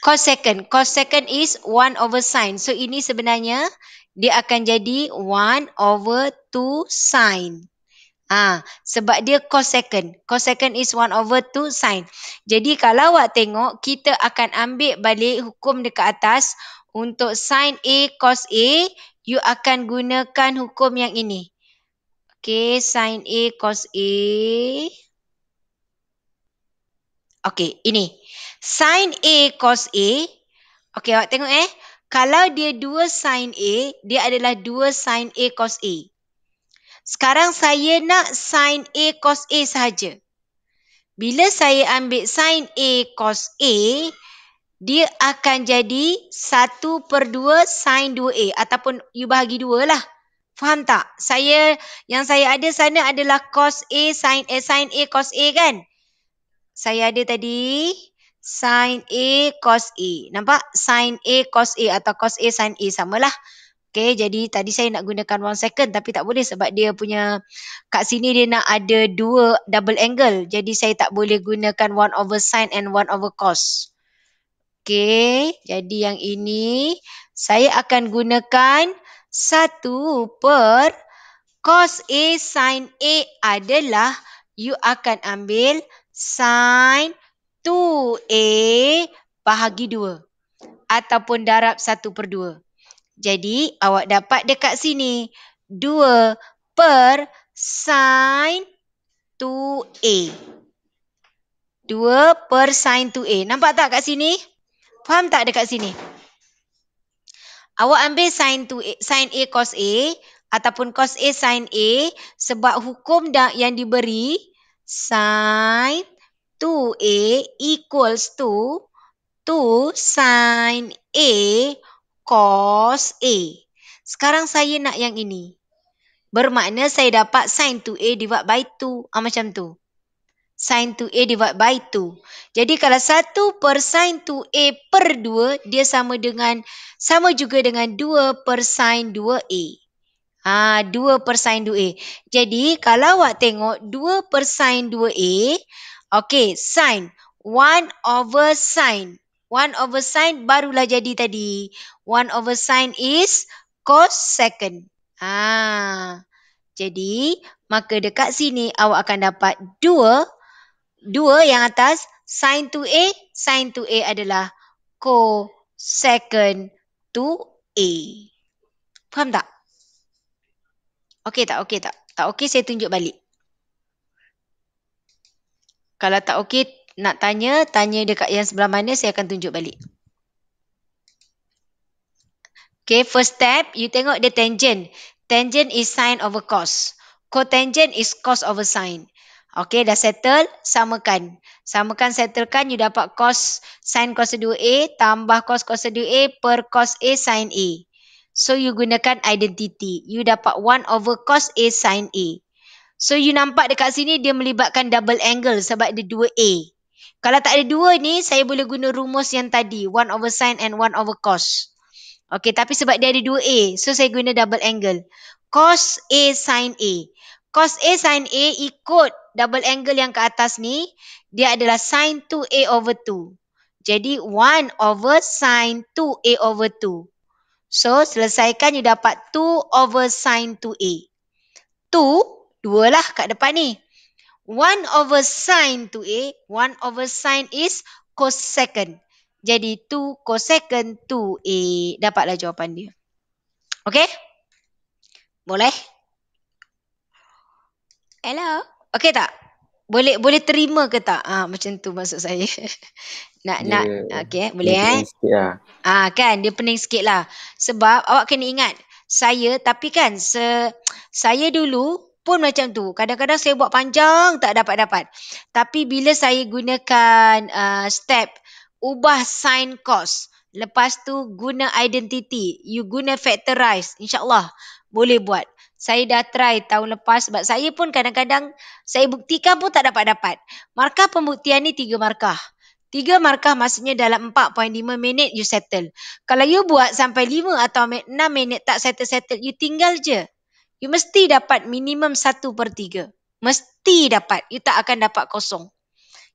cos second. Cos second is 1 over sine. So ini sebenarnya dia akan jadi 1 over 2 sine. Ah, ha, sebab dia cosecant. Cosecant is one over two sine. Jadi kalau awak tengok, kita akan ambil balik hukum dekat atas untuk sine A cos A, you akan gunakan hukum yang ini. Okay, sine A cos A. Okay, ini. Sine A cos A. Okay, awak tengok eh. Kalau dia dua sine A, dia adalah dua sine A cos A. Sekarang saya nak sin A cos A saja. Bila saya ambil sin A cos A, dia akan jadi 1 per 2 sin 2A ataupun you bahagi 2 lah. Faham tak? Saya Yang saya ada sana adalah cos A sin, eh, sin A cos A kan? Saya ada tadi sin A cos A. Nampak? Sin A cos A atau cos A sin A samalah. Okay, jadi tadi saya nak gunakan one second tapi tak boleh sebab dia punya kat sini dia nak ada dua double angle. Jadi saya tak boleh gunakan one over sign and one over cos. Okay, jadi yang ini saya akan gunakan satu per cos A sin A adalah you akan ambil sin 2A bahagi 2 ataupun darab 1 per 2. Jadi awak dapat dekat sini 2 per sin 2a. 2 per sin 2a. Nampak tak kat sini? Faham tak dekat sini? Awak ambil sin 2a sin a cos a ataupun cos a sin a sebab hukum yang diberi sin 2a equals to 2 sin a cos A. Sekarang saya nak yang ini. Bermakna saya dapat sin 2A divide by 2. Ha, ah, macam tu. Sin 2A divide by 2. Jadi kalau 1 per sin 2A per 2, dia sama dengan sama juga dengan 2 per sin 2A. Ha, 2 per sin 2A. Jadi kalau awak tengok 2 per sin 2A, okay, sin 1 over sin One over sine barulah jadi tadi. One over sine is cos second. Ha. Jadi, maka dekat sini awak akan dapat dua, dua yang atas sine 2A. sine 2A adalah cos 2A. Faham tak? Okey tak? Okey tak? Tak okey saya tunjuk balik. Kalau tak okey, nak tanya, tanya dekat yang sebelah mana, saya akan tunjuk balik. Okay, first step, you tengok the tangent. Tangent is sine over cos. Cotangent is cos over sine. Okay, dah settle, samakan. Samakan, settlekan, you dapat cos sine cos 2A tambah cos cos 2A per cos A sine A. So, you gunakan identity. You dapat 1 over cos A sine A. So, you nampak dekat sini dia melibatkan double angle sebab dia 2A. Kalau tak ada dua ni, saya boleh guna rumus yang tadi. One over sine and one over cos. Okay, tapi sebab dia ada dua A. So, saya guna double angle. Cos A sine A. Cos A sine A ikut double angle yang ke atas ni, dia adalah sine 2A over 2. Jadi, 1 over sine 2A over 2. So, selesaikan, you dapat 2 over sine 2A. 2, 2 lah kat depan ni one over sine to a one over sine is cosecant jadi 2 cosecant 2a dapatlah jawapan dia Okay? boleh hello Okay tak boleh boleh terima ke tak ah macam tu maksud saya nak dia, nak okay boleh dia eh lah. ah kan dia pening lah. sebab awak kena ingat saya tapi kan se, saya dulu pun macam tu. Kadang-kadang saya buat panjang tak dapat-dapat. Tapi bila saya gunakan uh, step ubah sign cost. Lepas tu guna identity. You guna factorize. InsyaAllah boleh buat. Saya dah try tahun lepas sebab saya pun kadang-kadang saya buktikan pun tak dapat-dapat. Markah pembuktian ni tiga markah. Tiga markah maksudnya dalam 4.5 minit you settle. Kalau you buat sampai 5 atau 6 minit tak settle-settle, you tinggal je you mesti dapat minimum 1 per 3. Mesti dapat. You tak akan dapat kosong.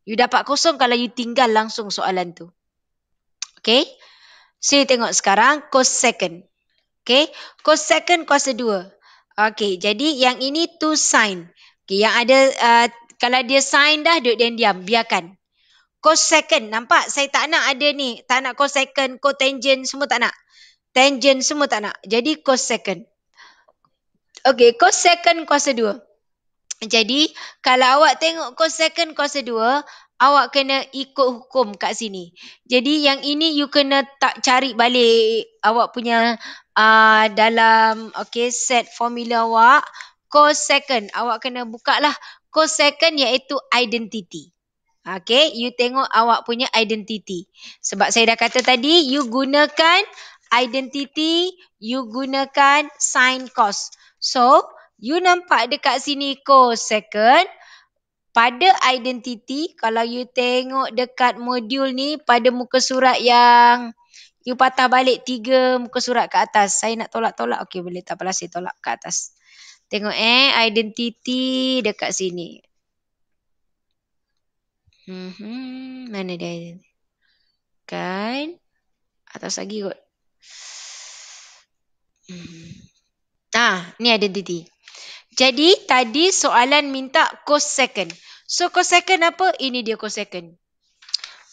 You dapat kosong kalau you tinggal langsung soalan tu. Okay. So you tengok sekarang cos second. Okay. Cos second, cos 2. Okay. Jadi yang ini 2 sine. Okay. Yang ada, uh, kalau dia sine dah, duduk dia diam. Biarkan. Cos second. Nampak? Saya tak nak ada ni. Tak nak cos second, cos tangent semua tak nak. Tangent semua tak nak. Jadi cos second. Okey cos second kuasa 2. Jadi, kalau awak tengok cos second kuasa 2, awak kena ikut hukum kat sini. Jadi yang ini you kena tak cari balik awak punya uh, dalam okey set formula awak. second. awak kena buka lah. second, iaitu identity. Okey, you tengok awak punya identity. Sebab saya dah kata tadi, you gunakan identity, you gunakan sign cost. So, you nampak dekat sini Second, Pada identiti, kalau you tengok dekat modul ni pada muka surat yang you patah balik tiga muka surat ke atas. Saya nak tolak-tolak. Okey boleh tak apalah saya tolak ke atas. Tengok eh identiti dekat sini. Hmm, mana dia? Kan? Atas lagi kot. Hmm. Nah, ni identiti. Jadi tadi soalan minta cos second. So cos second apa? Ini dia cos second.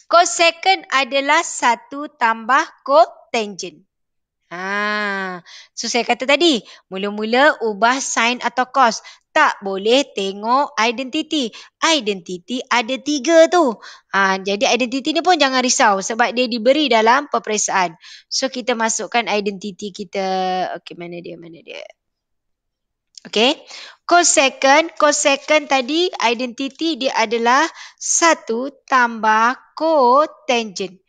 Cos second adalah 1 tambah cotangent. Ha. So saya kata tadi, mula-mula ubah sign atau cos tak boleh tengok identiti. Identiti ada tiga tu. Ha, jadi identiti ni pun jangan risau sebab dia diberi dalam peperiksaan. So kita masukkan identiti kita. Okey mana dia, mana dia. Okey. Cos second cos second tadi identiti dia adalah satu tambah cotangent.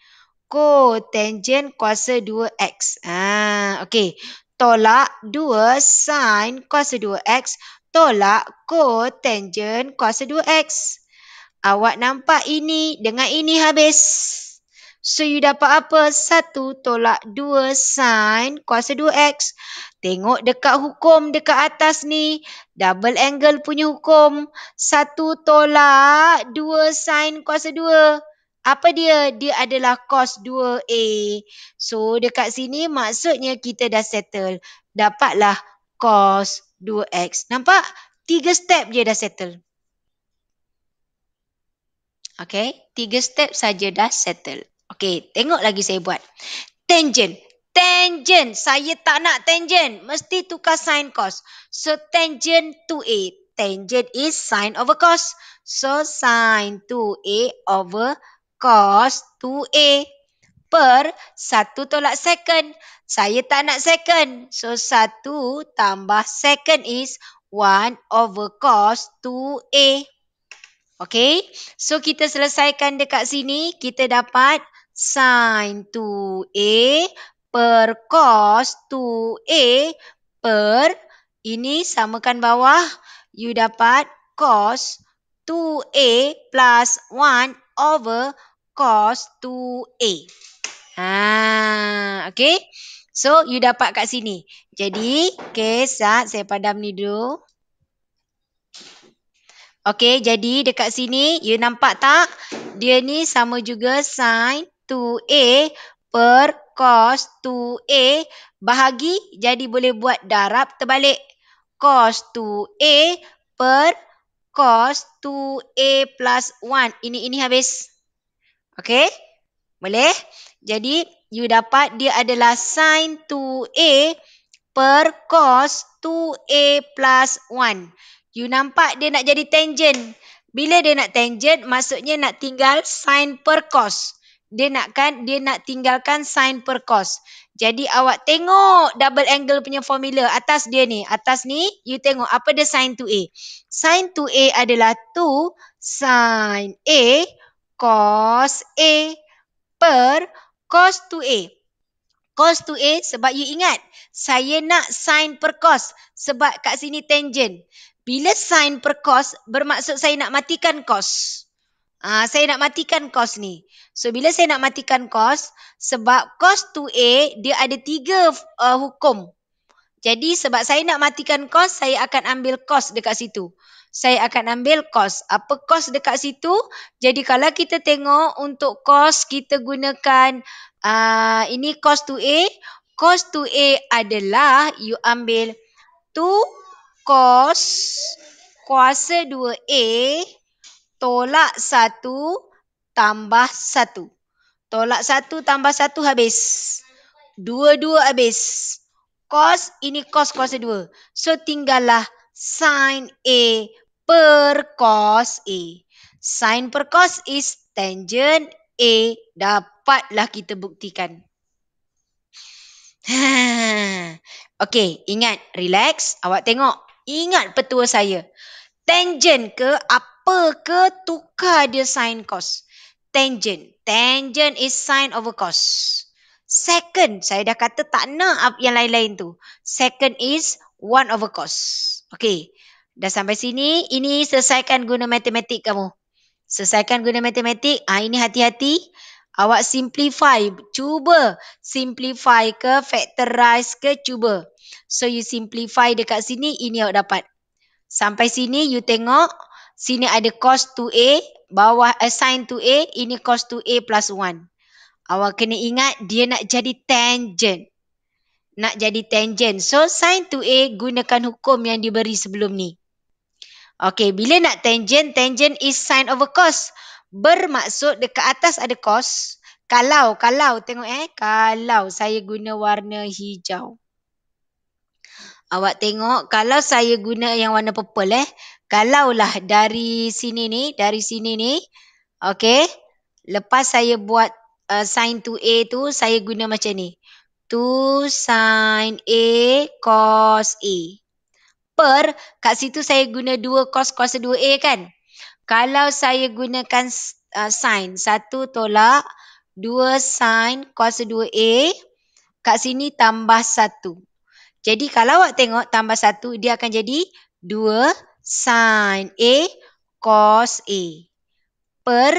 Cotangent kuasa 2x. Ha, okey. Tolak 2 sin kuasa 2x tolak kotangen kuasa 2x. Awak nampak ini dengan ini habis. So you dapat apa? 1 tolak 2 sin kuasa 2x. Tengok dekat hukum dekat atas ni. Double angle punya hukum. 1 tolak 2 sin kuasa 2. Apa dia? Dia adalah cos 2a. So dekat sini maksudnya kita dah settle. Dapatlah cos 2a. 2x. Nampak? tiga step je dah settle. Okay. tiga step saja dah settle. Okay. Tengok lagi saya buat. Tangent. Tangent. Saya tak nak tangent. Mesti tukar sine cos. So tangent 2a. Tangent is sine over cos. So sine 2a over cos 2a per satu tolak second. Saya tak nak second. So satu tambah second is one over cos 2a. Okay. So kita selesaikan dekat sini. Kita dapat sin 2a per cos 2a per ini samakan bawah. You dapat cos 2a plus 1 over cos cos 2A. Ha, okay. So, you dapat kat sini. Jadi, okay, sah, saya padam ni dulu. Okay, jadi dekat sini, you nampak tak? Dia ni sama juga sin 2A per cos 2A bahagi. Jadi, boleh buat darab terbalik. Cos 2A per cos 2A plus 1. Ini, ini habis. Okay? Boleh? Jadi, you dapat dia adalah sin 2A per cos 2A plus 1. You nampak dia nak jadi tangent. Bila dia nak tangent, maksudnya nak tinggal sin per cos. Dia nak kan? dia nak tinggalkan sin per cos. Jadi awak tengok double angle punya formula atas dia ni. Atas ni, you tengok apa dia sin 2A. Sin 2A adalah 2 sin A cos A per cos 2A. Cos 2A sebab you ingat saya nak sin per cos sebab kat sini tangent. Bila sin per cos bermaksud saya nak matikan cos. Ha, saya nak matikan cos ni. So bila saya nak matikan cos sebab cos 2A dia ada tiga uh, hukum. Jadi sebab saya nak matikan cos saya akan ambil cos dekat situ saya akan ambil kos. Apa kos dekat situ? Jadi kalau kita tengok untuk kos kita gunakan uh, ini kos 2a. Kos 2a adalah you ambil 2 kos kuasa 2a tolak 1 tambah 1. Tolak 1 tambah 1 habis. 2-2 habis. Kos ini kos kuasa 2. So tinggallah sin a per cos A. Sin per cos is tangent A. Dapatlah kita buktikan. okay, ingat. Relax. Awak tengok. Ingat petua saya. Tangent ke apa ke tukar dia sin cos? Tangent. Tangent is sin over cos. Second, saya dah kata tak nak yang lain-lain tu. Second is 1 over cos. Okay. Dah sampai sini, ini selesaikan guna matematik kamu. Selesaikan guna matematik. Ah ha, ini hati-hati. Awak simplify. Cuba simplify ke factorize ke cuba. So you simplify dekat sini, ini awak dapat. Sampai sini you tengok. Sini ada cos 2A. Bawah assign 2A. Ini cos 2A plus 1. Awak kena ingat dia nak jadi tangent. Nak jadi tangent. So sin 2A gunakan hukum yang diberi sebelum ni. Okay, bila nak tangent, tangent is sine over cos. Bermaksud dekat atas ada cos. Kalau, kalau, tengok eh. Kalau saya guna warna hijau. Awak tengok, kalau saya guna yang warna purple eh. Kalaulah dari sini ni, dari sini ni. Okay. Lepas saya buat uh, sin 2A tu, saya guna macam ni. 2 sin A cos A per kat situ saya guna dua cos cos 2a kan kalau saya gunakan uh, sin satu tolak dua sin cos 2a kat sini tambah satu jadi kalau awak tengok tambah satu dia akan jadi dua sin a cos a per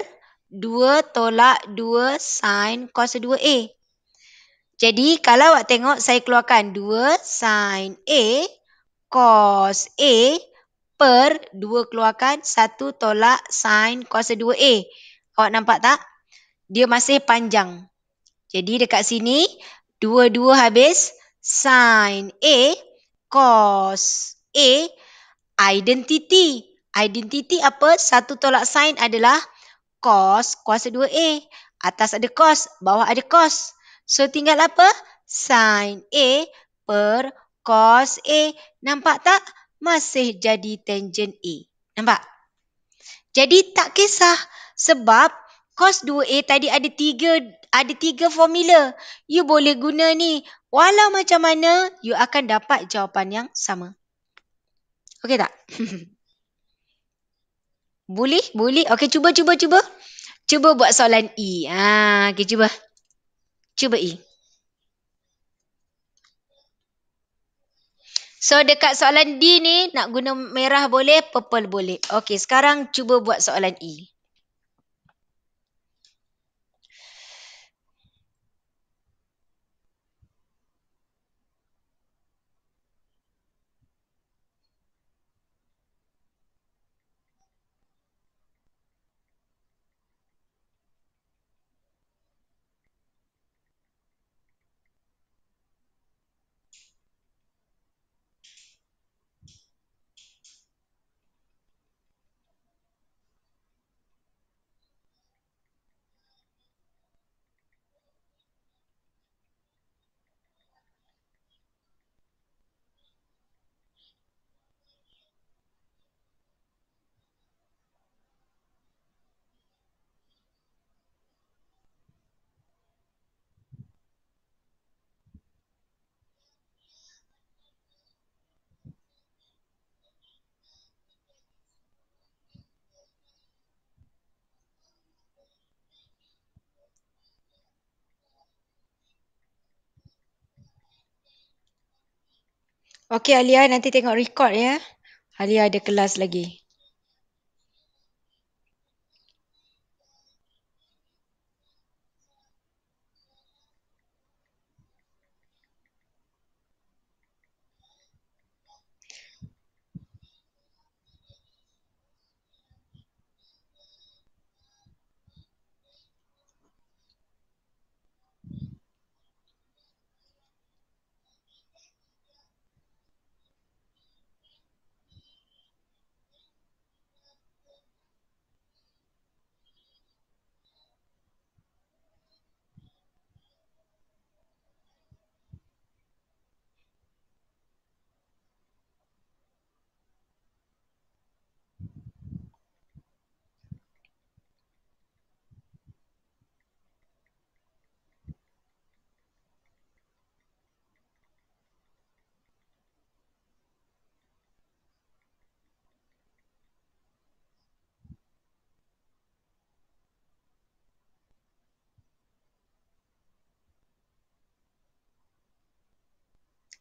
2 tolak 2 sin cos 2a. Jadi kalau awak tengok saya keluarkan 2 sin a cos A per 2 keluarkan 1 tolak sin kuasa 2A. Awak nampak tak? Dia masih panjang. Jadi dekat sini 2-2 habis sin A cos A identiti. Identiti apa? 1 tolak sin adalah cos kuasa 2A. Atas ada cos, bawah ada cos. So tinggal apa? Sin A per cos A. Nampak tak? Masih jadi tangent A. Nampak? Jadi tak kisah sebab cos 2A tadi ada tiga ada tiga formula. You boleh guna ni. Walau macam mana, you akan dapat jawapan yang sama. Okey tak? boleh? Boleh? Okey, cuba, cuba, cuba. Cuba buat soalan E. Ha, ah, okay, cuba. Cuba E. So dekat soalan D ni nak guna merah boleh, purple boleh. Okey, sekarang cuba buat soalan E. Okey Alia nanti tengok record ya. Alia ada kelas lagi.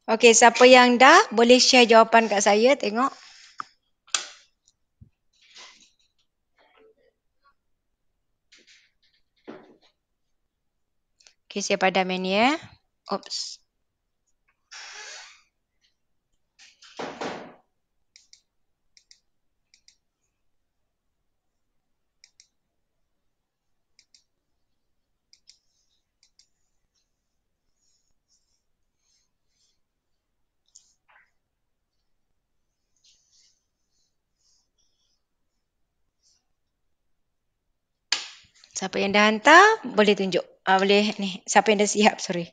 Okey, siapa yang dah boleh share jawapan kat saya tengok. Okey, saya padam ini eh. Oops. Siapa yang dah hantar boleh tunjuk. Uh, boleh ni. Siapa yang dah siap? Sorry.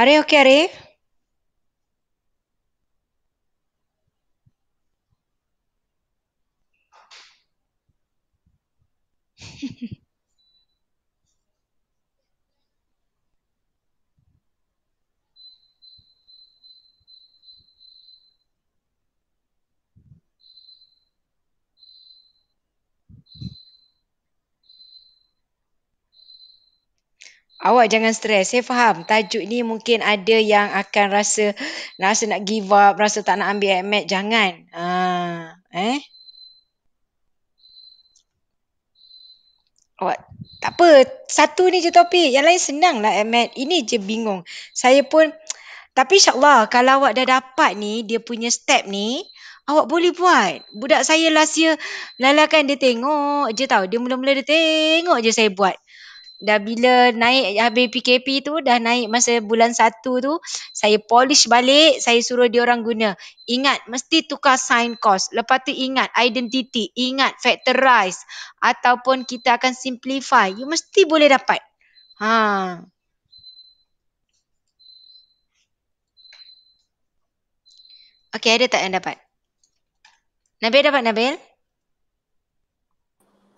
Are you okay, Are? Awak jangan stres. Saya faham. Tajuk ni mungkin ada yang akan rasa rasa nak give up, rasa tak nak ambil admit. Jangan. Ha. Eh? Awak tak apa. Satu ni je topik. Yang lain senang lah admit. Ini je bingung. Saya pun tapi insyaAllah kalau awak dah dapat ni, dia punya step ni, awak boleh buat. Budak saya last year, lala dia tengok je tau. Dia mula-mula dia tengok je saya buat dah bila naik habis PKP tu dah naik masa bulan satu tu saya polish balik saya suruh dia orang guna ingat mesti tukar sign cost lepas tu ingat identity ingat factorize ataupun kita akan simplify you mesti boleh dapat ha Okay, ada tak yang dapat? Nabil dapat Nabil?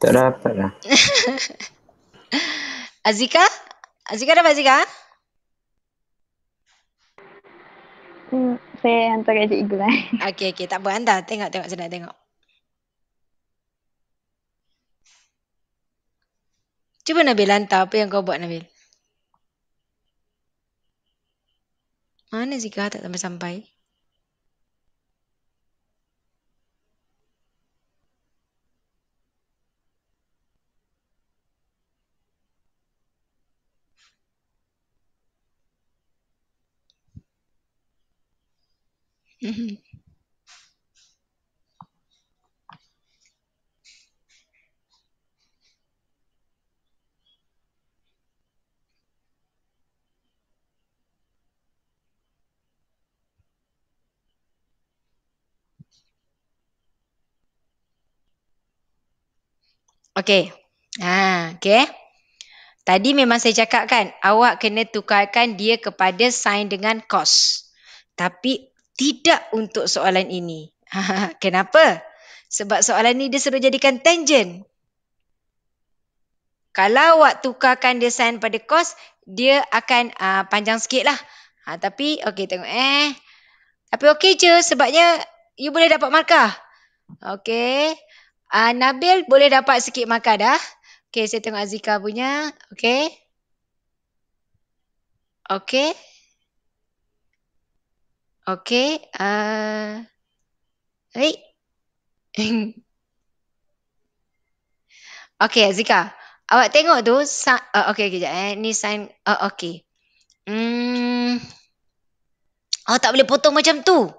Tak dapat lah. Azika? Azika ada Azika? Hmm, saya hantar kat cikgu lah. Okey, okey. Tak apa. Hantar. Tengok, tengok. Saya nak tengok. Cuba Nabil hantar apa yang kau buat Nabil. Mana Azika tak sampai-sampai? Mm-hmm. Okey. Ha, okey. Tadi memang saya cakap kan, awak kena tukarkan dia kepada sign dengan cos. Tapi tidak untuk soalan ini. Kenapa? Sebab soalan ini dia suruh jadikan tangent. Kalau awak tukarkan dia sign pada cos, dia akan uh, panjang sikit lah. Ha, tapi okey tengok eh. Tapi okey je sebabnya you boleh dapat markah. Okey. Uh, Nabil boleh dapat sikit markah dah. Okey saya tengok Azika punya. Okey. Okey. Okay. Uh, hey. okay, Azika, Awak tengok tu. Sa- uh, okay, kejap. Eh. Ni sign. Uh, okay. Hmm. Awak tak boleh potong macam tu.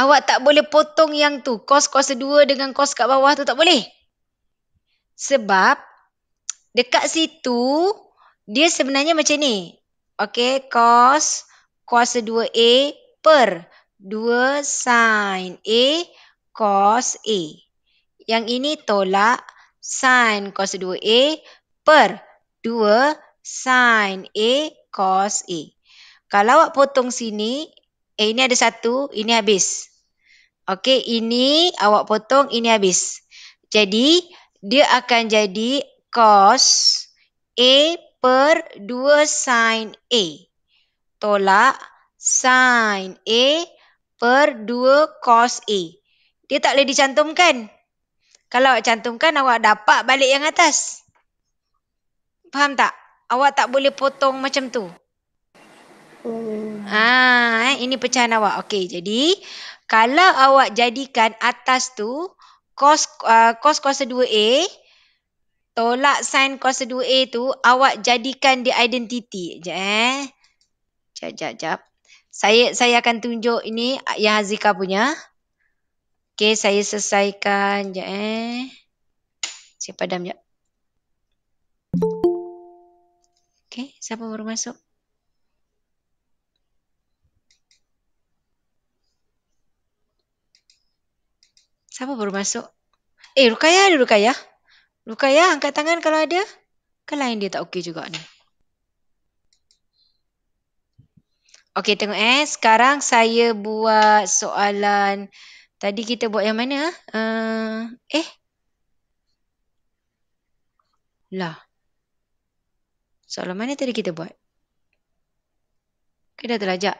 awak tak boleh potong yang tu. Kos kuasa dua dengan kos kat bawah tu tak boleh. Sebab dekat situ dia sebenarnya macam ni. Okay, kos. kuasa 2A per 2 sin A cos A. Yang ini tolak sin kuasa 2A per 2 sin A cos A. Kalau awak potong sini, eh ini ada satu, ini habis. Okey, ini awak potong, ini habis. Jadi, dia akan jadi cos A per 2 sin A tolak sin A per 2 cos A. Dia tak boleh dicantumkan. Kalau awak cantumkan, awak dapat balik yang atas. Faham tak? Awak tak boleh potong macam tu. Hmm. Ah, eh, ini pecahan awak. Okey, jadi kalau awak jadikan atas tu cos uh, cos kuasa 2a tolak sin kuasa 2a tu awak jadikan dia identiti. Je eh. Jap, jap, jap. Saya saya akan tunjuk ini yang Hazika punya. Okey, saya selesaikan. Jap eh. Saya padam jap. Okey, siapa baru masuk? Siapa baru masuk? Eh, Rukaya ada Rukaya? Rukaya angkat tangan kalau ada. Kan lain dia tak okey juga ni. Okey, tengok eh. Sekarang saya buat soalan. Tadi kita buat yang mana? Uh, eh? Lah. Soalan mana tadi kita buat? Kita dah terlajak.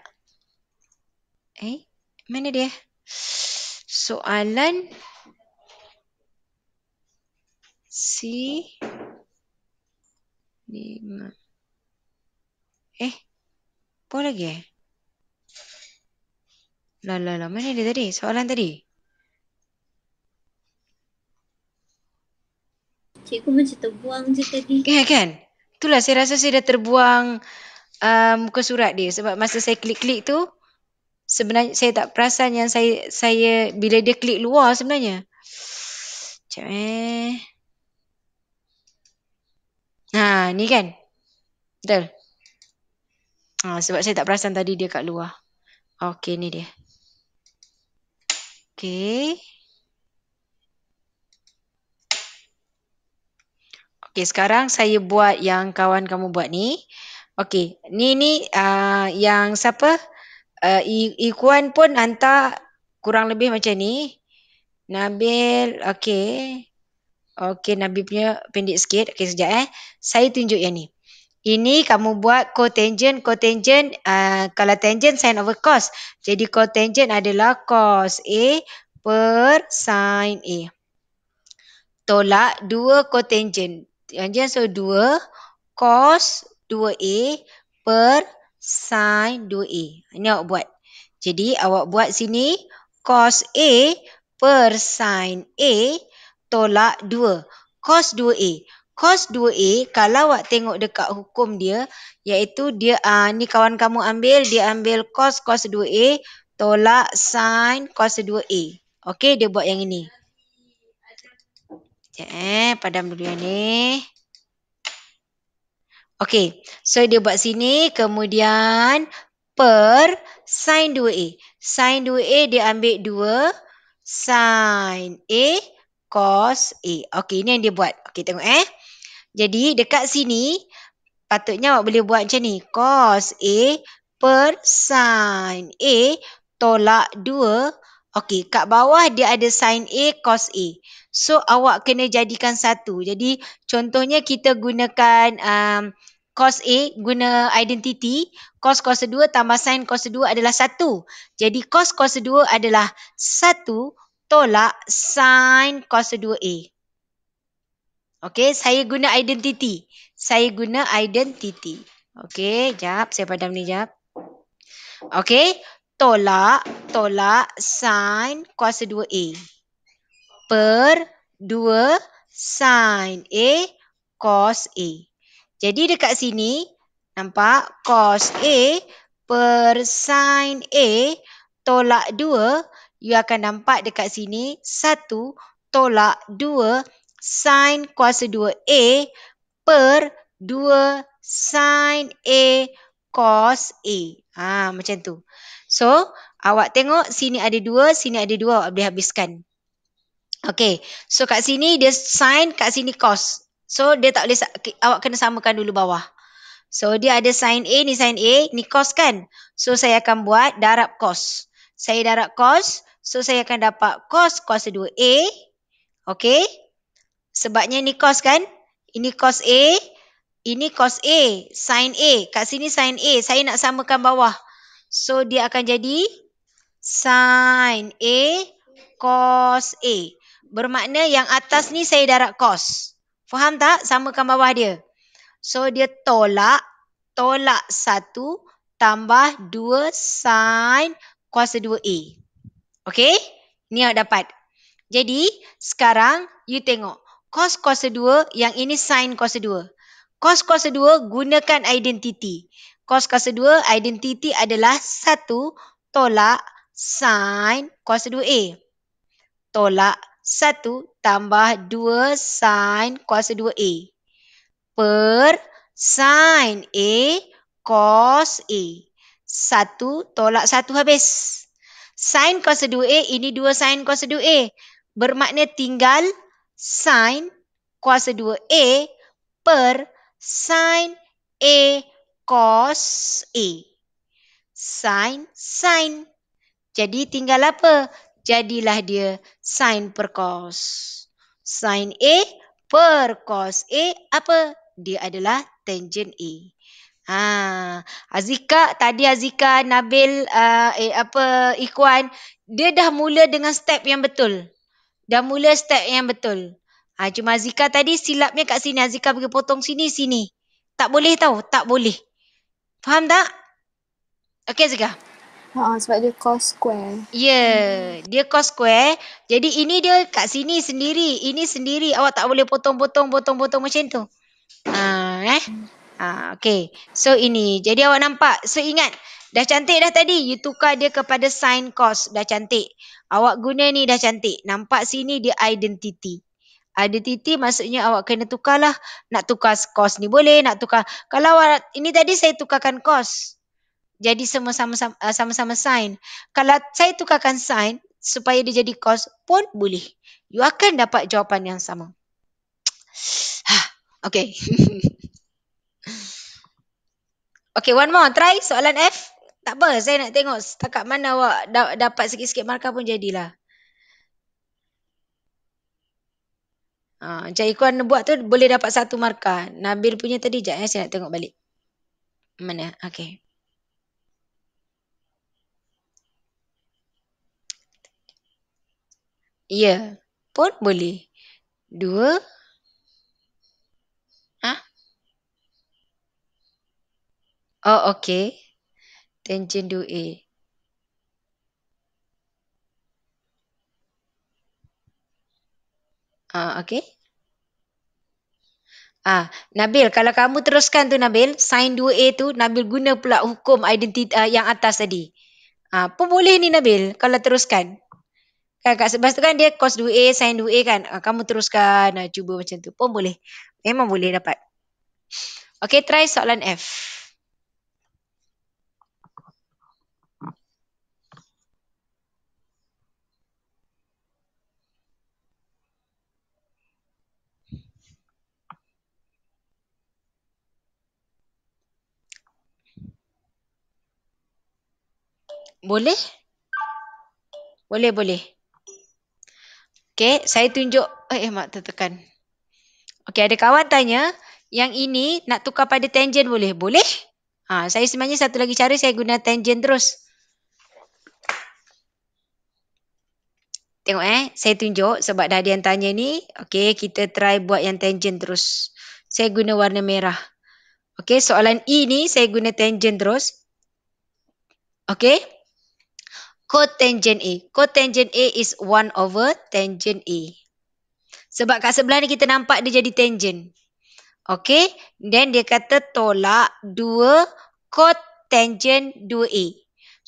Eh? Mana dia? Soalan. C. lima Eh? Apa lagi eh? La la la, mana dia tadi? Soalan tadi. Cikgu macam terbuang je tadi. Kan kan? Itulah saya rasa saya dah terbuang um, muka surat dia sebab masa saya klik-klik tu sebenarnya saya tak perasan yang saya saya bila dia klik luar sebenarnya. Macam eh. Ha, ni kan? Betul. Ha, sebab saya tak perasan tadi dia kat luar. Okey, ni dia. Okey. Okey, sekarang saya buat yang kawan kamu buat ni. Okey, ni ni uh, yang siapa? Uh, ah, Ikuan pun hantar kurang lebih macam ni. Nabil, okey. Okey, Nabil punya pendek sikit. Okey, sekejap eh. Saya tunjuk yang ni ini kamu buat cotangent cotangent uh, kalau tangent sine over cos jadi cotangent adalah cos a per sine a tolak dua cotangent tangent so dua cos 2a per sine 2a ini awak buat jadi awak buat sini cos a per sine a tolak 2 cos 2a Kos 2A kalau awak tengok dekat hukum dia iaitu dia uh, ni kawan kamu ambil dia ambil kos kos 2A tolak sin kos 2A. Okey dia buat yang ini. Sekejap eh padam dulu yang ni. Okey so dia buat sini kemudian per sin 2A. Sin 2A dia ambil 2 sin A cos A. Okey ini yang dia buat. Okey tengok eh. Jadi dekat sini patutnya awak boleh buat macam ni. Cos A per sin A tolak 2. Okey, kat bawah dia ada sin A cos A. So awak kena jadikan satu. Jadi contohnya kita gunakan um, cos A guna identiti. Cos cos 2 tambah sin cos 2 adalah 1. Jadi cos cos 2 adalah 1 tolak sin cos 2A. Okey, saya guna identiti. Saya guna identiti. Okey, jap, saya padam ni jap. Okey, tolak, tolak sin kuasa 2a. Per 2 sin a cos a. Jadi dekat sini nampak cos a per sin a tolak 2, you akan nampak dekat sini 1 tolak 2 sin kuasa 2A per 2 sin A cos A. Ha, macam tu. So, awak tengok sini ada 2, sini ada 2. Awak boleh habiskan. Okay. So, kat sini dia sin, kat sini cos. So, dia tak boleh, awak kena samakan dulu bawah. So, dia ada sin A, ni sin A, ni cos kan? So, saya akan buat darab cos. Saya darab cos. So, saya akan dapat cos kuasa 2A. Okay. Sebabnya ni cos kan? Ini cos A. Ini cos A. Sin A. Kat sini sin A. Saya nak samakan bawah. So dia akan jadi sin A cos A. Bermakna yang atas ni saya darat cos. Faham tak? Samakan bawah dia. So dia tolak. Tolak 1 tambah 2 sin kuasa 2A. Okay? Ni awak dapat. Jadi sekarang you tengok kos kuasa 2 yang ini sign kuasa 2. Kos kuasa 2 gunakan identiti. Kos kuasa 2 identiti adalah 1 tolak sign kuasa 2A. Tolak 1 tambah 2 sign kuasa 2A. Per sign A cos A. 1 tolak 1 habis. Sin kuasa 2A ini 2 sin kuasa 2A. Bermakna tinggal sin kuasa 2A per sin A cos A. Sin sin. Jadi tinggal apa? Jadilah dia sin per cos. Sin A per cos A apa? Dia adalah tangent A. Ha, Azika tadi Azika Nabil uh, eh apa Ikwan dia dah mula dengan step yang betul dah mula step yang betul. Ha, cuma Azika tadi silapnya kat sini. Azika pergi potong sini, sini. Tak boleh tau, tak boleh. Faham tak? Okay Azika. Ha, sebab dia cos square. Ya, yeah, hmm. dia cos square. Jadi ini dia kat sini sendiri. Ini sendiri awak tak boleh potong-potong, potong-potong macam tu. Ha, eh? Ha, ah, okay. So ini. Jadi awak nampak. So ingat. Dah cantik dah tadi. You tukar dia kepada sign cost. Dah cantik. Awak guna ni dah cantik. Nampak sini dia identity. Identity maksudnya awak kena tukarlah. Nak tukar cost ni boleh. Nak tukar. Kalau awak, ini tadi saya tukarkan cost. Jadi semua ah, sama-sama sign. Kalau saya tukarkan sign supaya dia jadi cost pun boleh. You akan dapat jawapan yang sama. okay. okay, one more. Try soalan F. Tak apa, saya nak tengok setakat mana awak da- dapat sikit-sikit markah pun jadilah. Ha, Encik Ikuan buat tu boleh dapat satu markah. Nabil punya tadi, sekejap ya, eh, saya nak tengok balik. Mana? Okey. Ya, yeah, pun boleh. Dua. Ha? Oh, okey then gender A. Uh, okay. Ah, Nabil, kalau kamu teruskan tu Nabil, sign 2A tu Nabil guna pula hukum identiti uh, yang atas tadi. Ah, apa boleh ni Nabil kalau teruskan? Kan kat sebab tu kan dia cos 2A, sin 2A kan. Ah, kamu teruskan, ah, cuba macam tu. Pun boleh. Memang boleh dapat. Okay, try soalan F. Boleh? Boleh, boleh. Okey, saya tunjuk. Eh, eh mak tertekan. Okey, ada kawan tanya. Yang ini nak tukar pada tangent boleh? Boleh? Ha, saya sebenarnya satu lagi cara saya guna tangent terus. Tengok eh, saya tunjuk sebab dah ada yang tanya ni. Okey, kita try buat yang tangent terus. Saya guna warna merah. Okey, soalan E ni saya guna tangent terus. Okey cotangent A. Cotangent A is 1 over tangent A. Sebab kat sebelah ni kita nampak dia jadi tangent. Okay. Then dia kata tolak 2 cotangent 2A.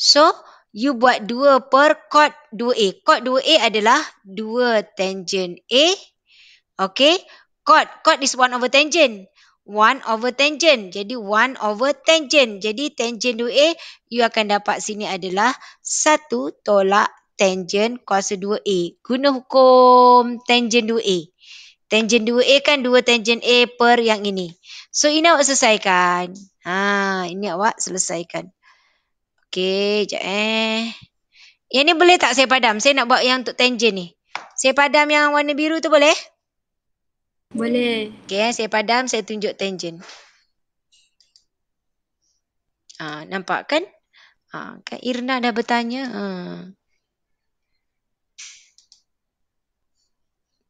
So, you buat 2 per cot 2A. Cot 2A adalah 2 tangent A. Okay. Cot. Cot is 1 over tangent. 1 over tangent. Jadi 1 over tangent. Jadi tangent 2A you akan dapat sini adalah 1 tolak tangent kuasa 2A. Guna hukum tangent 2A. Tangent 2A kan 2 tangent A per yang ini. So ini awak selesaikan. Ha, ini awak selesaikan. Okay, sekejap eh. Yang ni boleh tak saya padam? Saya nak buat yang untuk tangent ni. Saya padam yang warna biru tu Boleh. Boleh. Okay, eh, saya padam, saya tunjuk tangent. Ha, ah, nampak kan? Ha, ah, kan Irna dah bertanya. Ha.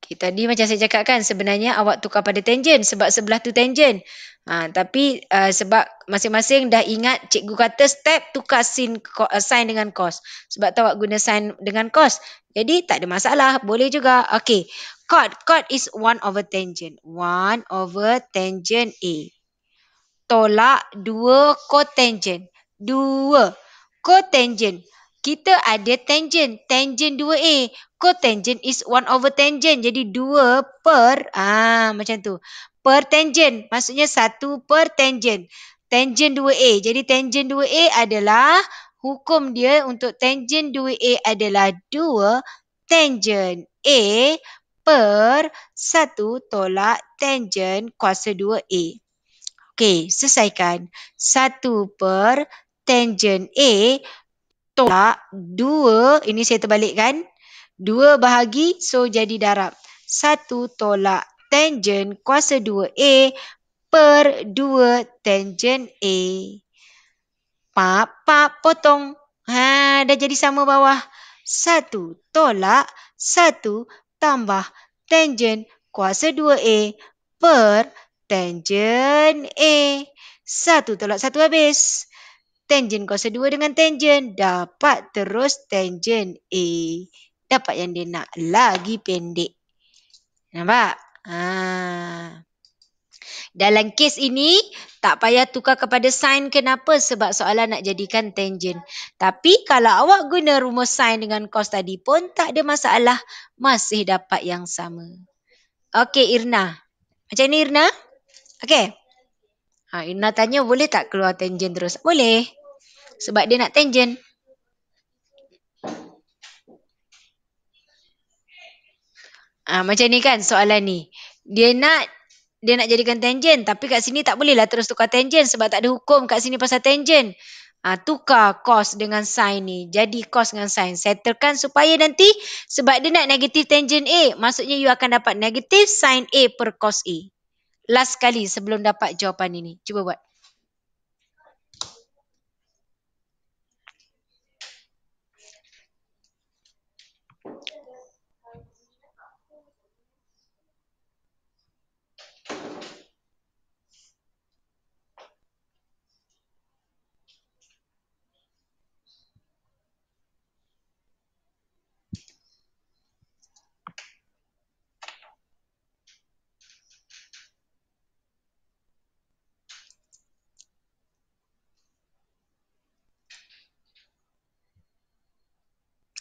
Okay, tadi macam saya cakap kan, sebenarnya awak tukar pada tangent sebab sebelah tu tangent. Ha, tapi uh, sebab masing-masing dah ingat cikgu kata step tukar sin, co, sign dengan cos. Sebab tu awak guna sign dengan cos. Jadi tak ada masalah, boleh juga. Okay, chord. Chord is one over tangent. one over tangent A. Tolak 2 cotangent. 2 cotangent. Kita ada tangent. Tangent 2A. Cotangent is one over tangent. Jadi dua per. ah Macam tu. Per tangent. Maksudnya satu per tangent. Tangent 2A. Jadi tangent 2A adalah hukum dia untuk tangent 2A adalah dua tangent A per 1 tolak tangent kuasa 2A. Okey, selesaikan. 1 per tangent A tolak 2, ini saya terbalikkan. 2 bahagi, so jadi darab. 1 tolak tangent kuasa 2A per 2 tangent A. Pap, pap, potong. Ha, dah jadi sama bawah. 1 tolak 1 tambah tangen kuasa 2A per tangen A. Satu tolak satu habis. Tangen kuasa 2 dengan tangen dapat terus tangen A. Dapat yang dia nak lagi pendek. Nampak? Haa. Dalam kes ini, tak payah tukar kepada sin kenapa sebab soalan nak jadikan tangent. Tapi kalau awak guna rumus sin dengan cos tadi pun tak ada masalah, masih dapat yang sama. Okey Irna. Macam ni Irna? Okey. Ha, Irna tanya boleh tak keluar tangent terus? Boleh. Sebab dia nak tangent. ha, macam ni kan soalan ni. Dia nak dia nak jadikan tangent tapi kat sini tak boleh lah terus tukar tangent sebab tak ada hukum kat sini pasal tangent. Ha, tukar cos dengan sin ni. Jadi cos dengan sin. Settlekan supaya nanti sebab dia nak negatif tangent A. Maksudnya you akan dapat negatif sin A per cos A. Last kali sebelum dapat jawapan ini. Cuba buat.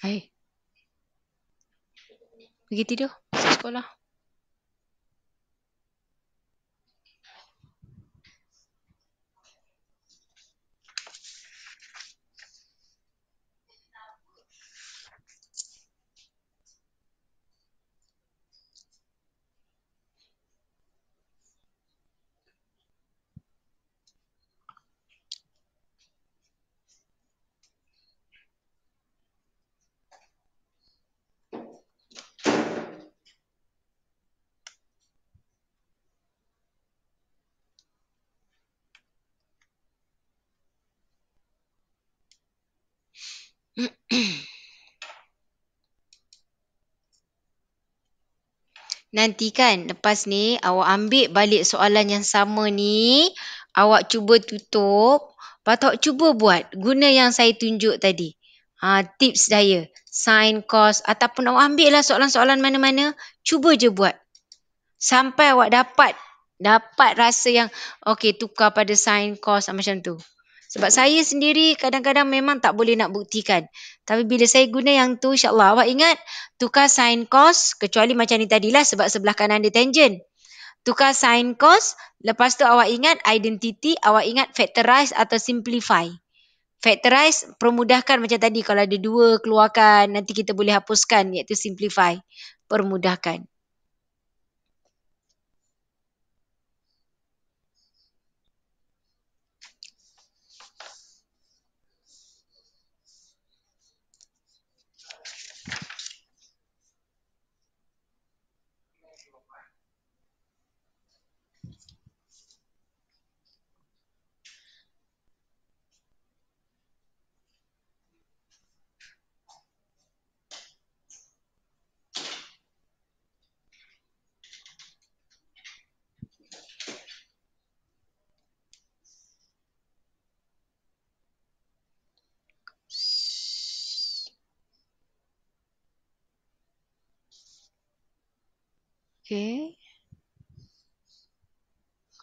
saya. Pergi tidur. Sekolah. Nanti kan lepas ni awak ambil balik soalan yang sama ni, awak cuba tutup, patok cuba buat guna yang saya tunjuk tadi. Ha, tips saya, sign cos ataupun awak ambil lah soalan-soalan mana-mana, cuba je buat. Sampai awak dapat, dapat rasa yang okay tukar pada sign cos macam tu. Sebab saya sendiri kadang-kadang memang tak boleh nak buktikan. Tapi bila saya guna yang tu insyaAllah awak ingat tukar sine cos kecuali macam ni tadilah sebab sebelah kanan dia tangent. Tukar sine cos lepas tu awak ingat identity awak ingat factorize atau simplify. Factorize permudahkan macam tadi kalau ada dua keluarkan nanti kita boleh hapuskan iaitu simplify. Permudahkan. Okay.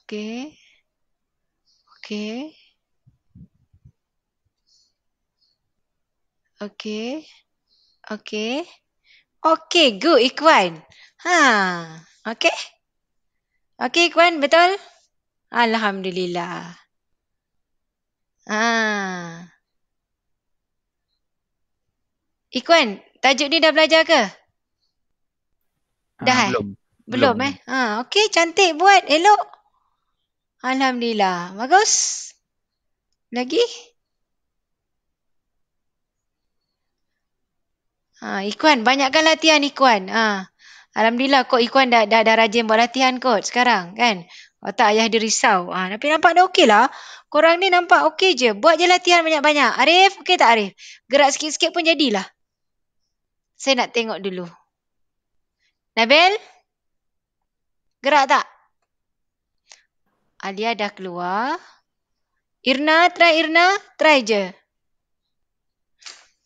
Okay. Okay. Okay. Okay. Okay, good, Ikwan. Ha, okay. Okay, Ikwan, betul? Alhamdulillah. Ha. Ikwan, tajuk ni dah belajar ke? Ah, dah? Eh? belum. Eh? Belum, Belum eh. Ha, ah, okay cantik buat elok. Alhamdulillah. Bagus. Lagi? Ha, ah, Ikuan, banyakkan latihan Ikuan. Ha. Ah, Alhamdulillah kok Ikuan dah, dah, dah rajin buat latihan kot sekarang kan. Kalau tak ayah dia risau. Ha, tapi nampak dah okey lah. Korang ni nampak okey je. Buat je latihan banyak-banyak. Arif, okey tak Arif? Gerak sikit-sikit pun jadilah. Saya nak tengok dulu. Nabil? Nabil? Gerak tak? Alia dah keluar. Irna, try Irna. Try je.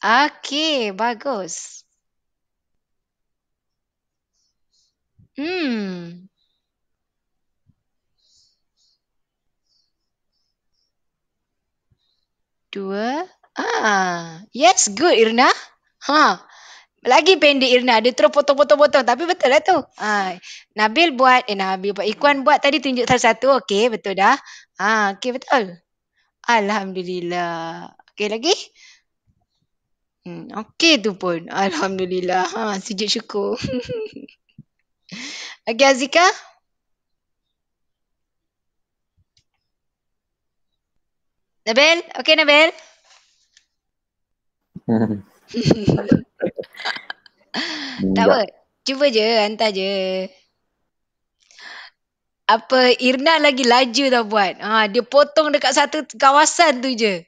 Okay, bagus. Hmm. Dua. Ah, yes, good Irna. Ha. Huh lagi pendek Irna dia terus potong-potong-potong tapi betul lah tu. Ha Nabil buat eh Nabil buat Ikwan buat tadi tunjuk salah satu okey betul dah. Ha okey betul. Alhamdulillah. Okey lagi? Hmm okey tu pun. Alhamdulillah. Ha sujud syukur. okey Azika. Nabil, okey Nabil. tak apa. Cuba je hantar je. Apa Irna lagi laju dah buat. Ha dia potong dekat satu kawasan tu je.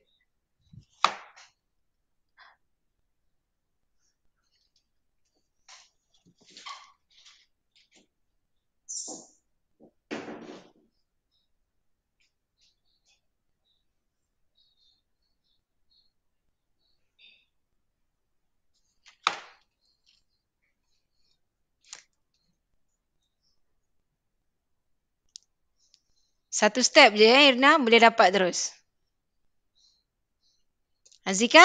Satu step je ya Irna boleh dapat terus. Azika?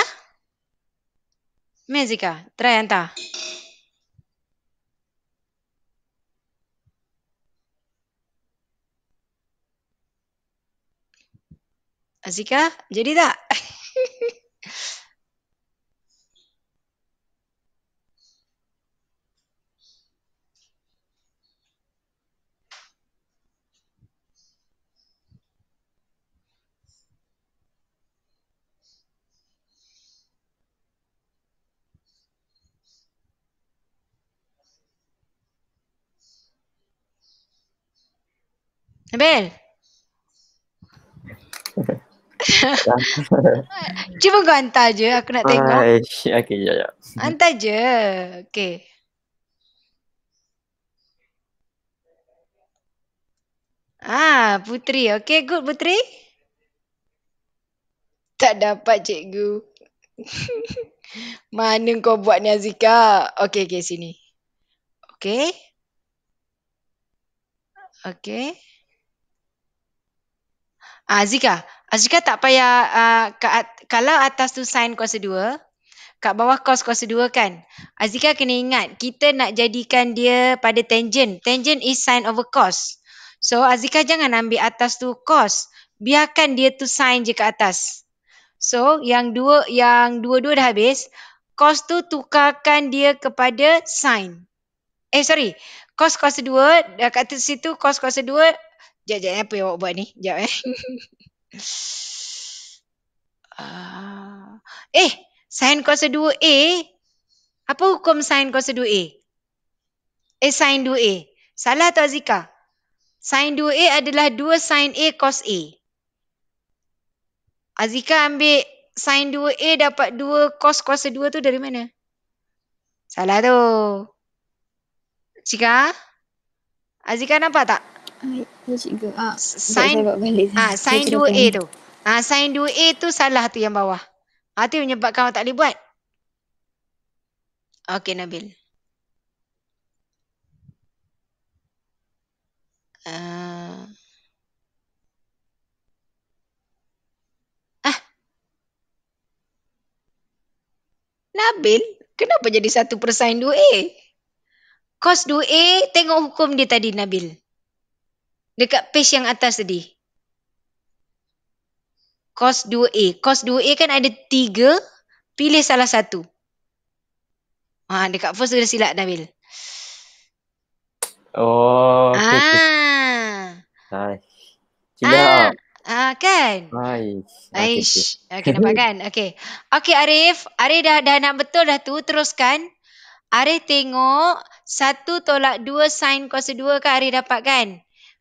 Mari Azika, try hantar. Azika, jadi tak? Nabil. Cuba kau hantar je aku nak tengok. Hai, ah, okay, ya, ya. Hantar je. Okay. Ah, Putri. okey, good Putri. Tak dapat cikgu. Mana kau buat ni Azika? Okay, okey, sini. Okay. Okay. Ah Zika, Azika tak payah uh, ke, kalau atas tu sign kuasa dua, kat bawah kos kuasa dua kan. Azika kena ingat kita nak jadikan dia pada tangent. Tangent is sign over cos. So Azika jangan ambil atas tu kos, Biarkan dia tu sign je ke atas. So yang dua yang dua-dua dah habis, kos tu tukarkan dia kepada sign. Eh sorry, kos kuasa dua, kat situ kos kuasa dua Sekejap, sekejap. Eh, apa yang awak buat ni? Sekejap eh. Uh, eh, sin kuasa 2A. Apa hukum sin kuasa 2A? Eh, sin 2A. Salah tu Azika. Sin 2A adalah 2 sin A cos A. Azika ambil sin 2A dapat 2 cos kuasa 2 tu dari mana? Salah tu. Cika? Azika nampak tak? Ah, sign ah, 2A tu. Ah, sign 2A tu salah tu yang bawah. Ah, tu menyebabkan awak tak boleh buat. Okey Nabil. Ah. ah. Nabil, kenapa jadi 1 persen 2A? Kos 2A, tengok hukum dia tadi Nabil dekat page yang atas tadi. Cos 2A. Cos 2A kan ada tiga Pilih salah satu. Ha, dekat first dia silap Nabil. Oh. Ha. Okay. Ah. Ah. ah. kan? Nice. Ah, Aish. Okay, okay ah, nampak kan? Okay. Okay Arif. Arif dah, dah nak betul dah tu. Teruskan. Arif tengok. Satu tolak dua sin kuasa dua kan Arif dapat kan?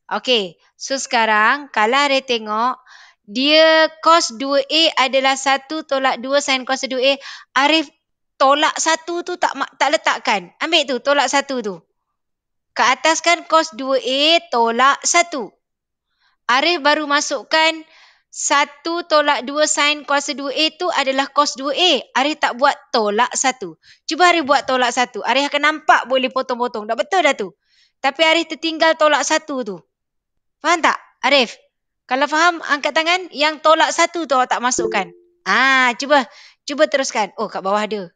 Okey, so sekarang kalau Ray tengok dia cos 2A adalah 1 tolak 2 sin cos 2A. Arif tolak 1 tu tak tak letakkan. Ambil tu, tolak 1 tu. Ke atas kan cos 2A tolak 1. Arif baru masukkan 1 tolak 2 sin cos 2A tu adalah cos 2A. Arif tak buat tolak 1. Cuba Arif buat tolak 1. Arif akan nampak boleh potong-potong. Tak betul dah tu. Tapi Arif tertinggal tolak 1 tu. Faham tak, Arif? Kalau faham, angkat tangan. Yang tolak satu tu awak tak masukkan. Ah, cuba. Cuba teruskan. Oh, kat bawah ada.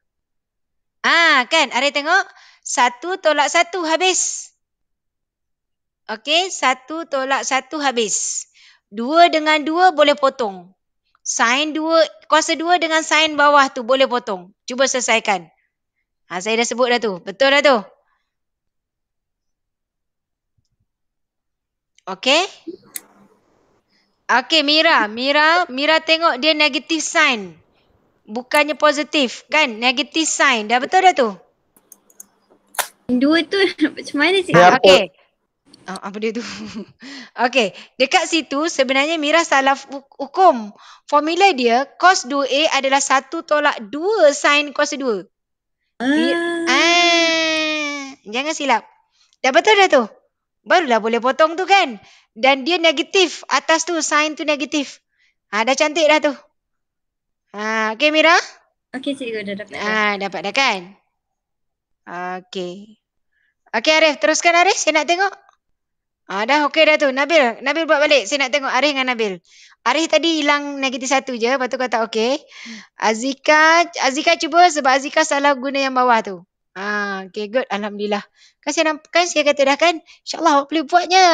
Ah, kan? Arif tengok. Satu tolak satu habis. Okey, satu tolak satu habis. Dua dengan dua boleh potong. Sain dua, kuasa dua dengan sain bawah tu boleh potong. Cuba selesaikan. Ha, saya dah sebut dah tu. Betul dah tu. Okay. Okay Mira. Mira Mira tengok dia negative sign. Bukannya positif kan? Negative sign. Dah betul dah tu? Dua tu macam mana sih? Okay. Oh, ah, apa dia tu? okay. Dekat situ sebenarnya Mira salah hukum. Formula dia cos 2A adalah 1 tolak 2 sin cos 2. Uh... Ah. ah. Jangan silap. Dah betul dah tu? barulah boleh potong tu kan. Dan dia negatif. Atas tu sign tu negatif. Ha, dah cantik dah tu. Ha, okay Mira? Okay cikgu dah dapat. Ah, ha, dapat dah kan? Okay. Okay Arif teruskan Arif. Saya nak tengok. Ha, dah okay dah tu. Nabil, Nabil buat balik. Saya nak tengok Arif dengan Nabil. Arif tadi hilang negatif satu je. Lepas tu kata okay. Hmm. Azika, Azika cuba sebab Azika salah guna yang bawah tu. Ah, okay, good. Alhamdulillah. Kan saya, kan saya kata dah kan? InsyaAllah awak boleh buatnya.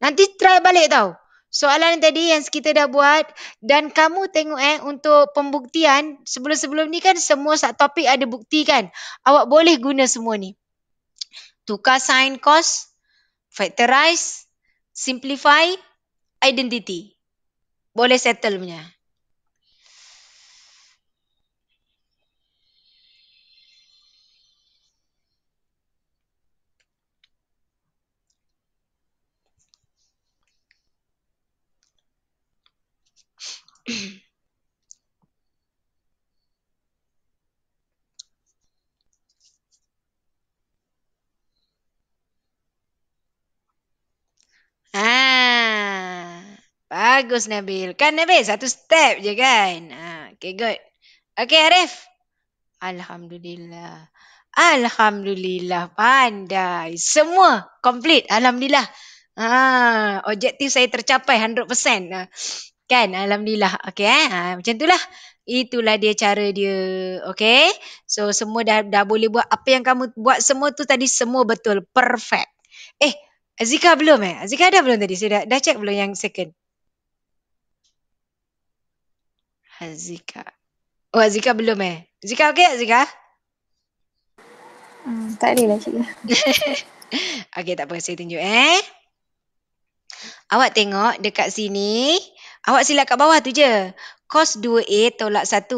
Nanti try balik tau. Soalan yang tadi yang kita dah buat dan kamu tengok eh untuk pembuktian sebelum-sebelum ni kan semua sat topik ada bukti kan. Awak boleh guna semua ni. Tukar sign cos, factorize, simplify, identity. Boleh settle punya. Ah, Bagus Nabil. Kan Nabil? Satu step je kan? Ha, okay, good. Okay, Arif. Alhamdulillah. Alhamdulillah. Pandai. Semua complete. Alhamdulillah. Ah, objektif saya tercapai 100%. Ha. Ah, kan alhamdulillah okey eh ha, macam itulah itulah dia cara dia okey so semua dah dah boleh buat apa yang kamu buat semua tu tadi semua betul perfect eh Azika belum eh Azika ada belum tadi saya dah dah check belum yang second Azika oh Azika belum eh Azika okey Azika hmm, tak ada lah cikgu okey tak apa saya tunjuk eh Awak tengok dekat sini, Awak sila kat bawah tu je. Cos 2A tolak 1.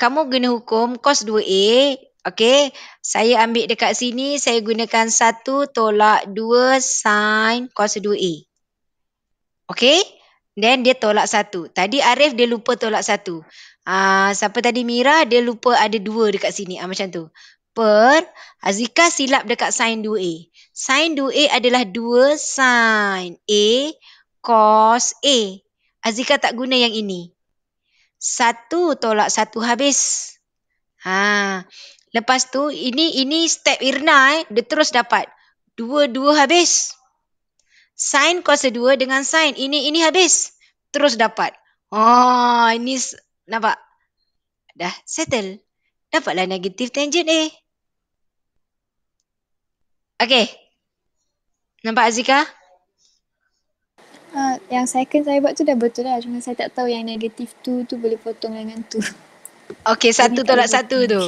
Kamu guna hukum cos 2A. Okey. Saya ambil dekat sini. Saya gunakan 1 tolak 2 sin cos 2A. Okey. Then dia tolak 1. Tadi Arif dia lupa tolak 1. Uh, ah, siapa tadi Mira dia lupa ada 2 dekat sini. Uh, macam tu. Per Azika silap dekat sin 2A. Sin 2A adalah 2 sin A cos A. Azika tak guna yang ini. Satu tolak satu habis. Ha. Lepas tu ini ini step Irna eh. Dia terus dapat. Dua dua habis. Sin kuasa dua dengan sin. Ini ini habis. Terus dapat. Oh, Ini nampak? Dah settle. Dapatlah negatif tangent eh. Okay. Nampak Azika? Uh, yang second saya buat tu dah betul lah. Cuma saya tak tahu yang negatif tu tu boleh potong dengan tu. Okay, satu tolak satu tu.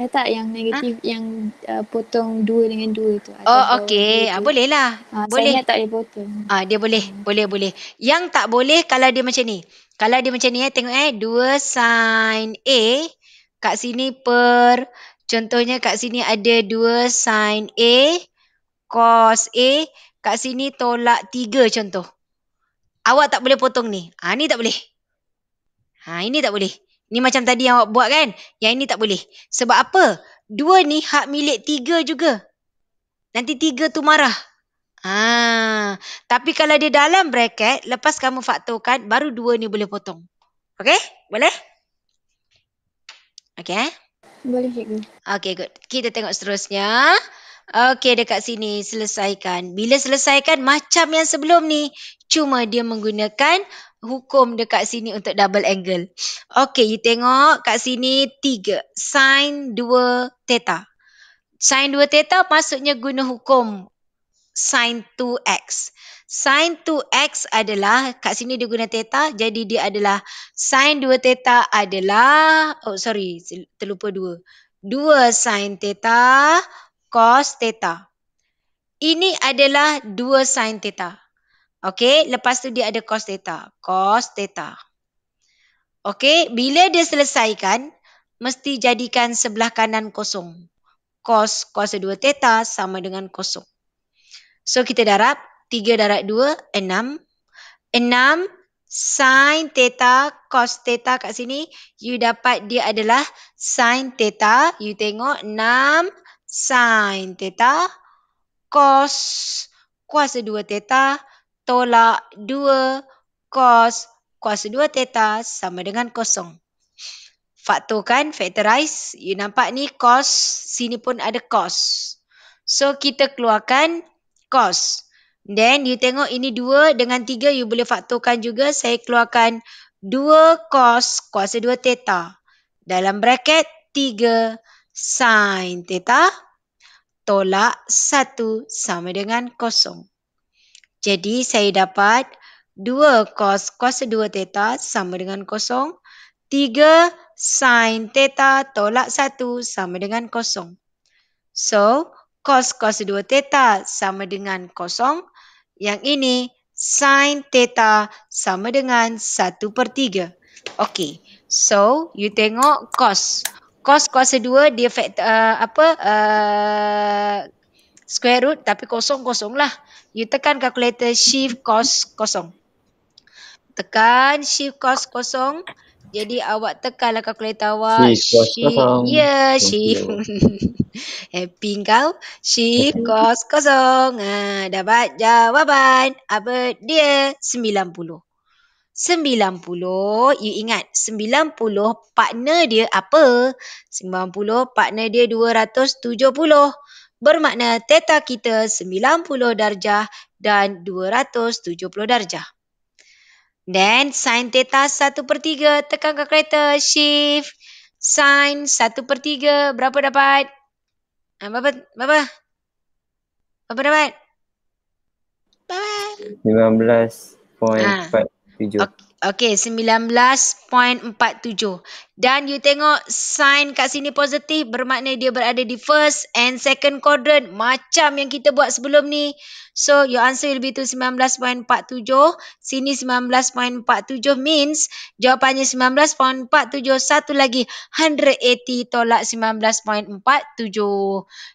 Eh tak, yang negatif ha? yang uh, potong dua dengan dua tu. Oh, okay. Ah, boleh lah. Uh, boleh. Saya tak boleh potong. Ah, dia boleh. Hmm. Boleh, boleh. Yang tak boleh kalau dia macam ni. Kalau dia macam ni eh, tengok eh. Dua sin A kat sini per... Contohnya kat sini ada dua sin A, cos A kat sini tolak tiga contoh. Awak tak boleh potong ni. Ha, ni tak boleh. Ha, ini tak boleh. Ni macam tadi yang awak buat kan? Yang ini tak boleh. Sebab apa? Dua ni hak milik tiga juga. Nanti tiga tu marah. Ha, tapi kalau dia dalam bracket, lepas kamu faktorkan, baru dua ni boleh potong. Okay? Boleh? Okay? Eh? Boleh cikgu. Okay good. Kita tengok seterusnya. Okey dekat sini selesaikan. Bila selesaikan macam yang sebelum ni cuma dia menggunakan hukum dekat sini untuk double angle. Okey you tengok kat sini 3 sin 2 theta. Sin 2 theta maksudnya guna hukum sin 2x. Sin 2x adalah kat sini dia guna theta jadi dia adalah sin 2 theta adalah oh sorry terlupa 2. 2 sin theta cos theta. Ini adalah dua sin theta. Okey, lepas tu dia ada cos theta. Cos theta. Okey, bila dia selesaikan, mesti jadikan sebelah kanan kosong. Cos, cos dua theta sama dengan kosong. So, kita darab 3 darab 2, 6. 6 sin theta cos theta kat sini. You dapat dia adalah sin theta. You tengok 6 sin sin theta cos kuasa 2 theta tolak 2 cos kuasa 2 theta sama dengan kosong. Faktorkan, factorize. You nampak ni cos, sini pun ada cos. So kita keluarkan cos. Then you tengok ini 2 dengan 3 you boleh faktorkan juga. Saya keluarkan 2 cos kuasa 2 theta. Dalam bracket sin teta tolak 1 sama dengan kosong. Jadi saya dapat 2 cos kuasa 2 teta sama dengan kosong 3 sin teta tolak 1 sama dengan kosong. So cos kuasa 2 teta sama dengan kosong. Yang ini sin teta sama dengan 1 per 3. Okey. So you tengok cos cos kuasa 2 dia factor uh, apa uh, square root tapi kosong-kosong lah. You tekan calculator shift cos kosong. Tekan shift cos kosong. Jadi awak tekanlah calculator awak. Shift Ya, yeah, shift. Happy kau. Shift kos kosong. Ha, dapat jawapan. Apa dia? 90. 90, you ingat 90 partner dia apa? 90 partner dia 270. Bermakna theta kita 90 darjah dan 270 darjah. Then sin theta 1 per 3 tekan ke kereta shift. Sin 1 per 3 berapa dapat? Ha, berapa? Berapa? Berapa dapat? Berapa? 15.4. Ha. 7. Okey, 19.47. Dan you tengok sign kat sini positif bermakna dia berada di first and second quadrant macam yang kita buat sebelum ni. So your answer will be to 19.47. Sini 19.47 means jawapannya 19.47 satu lagi 180 tolak 19.47.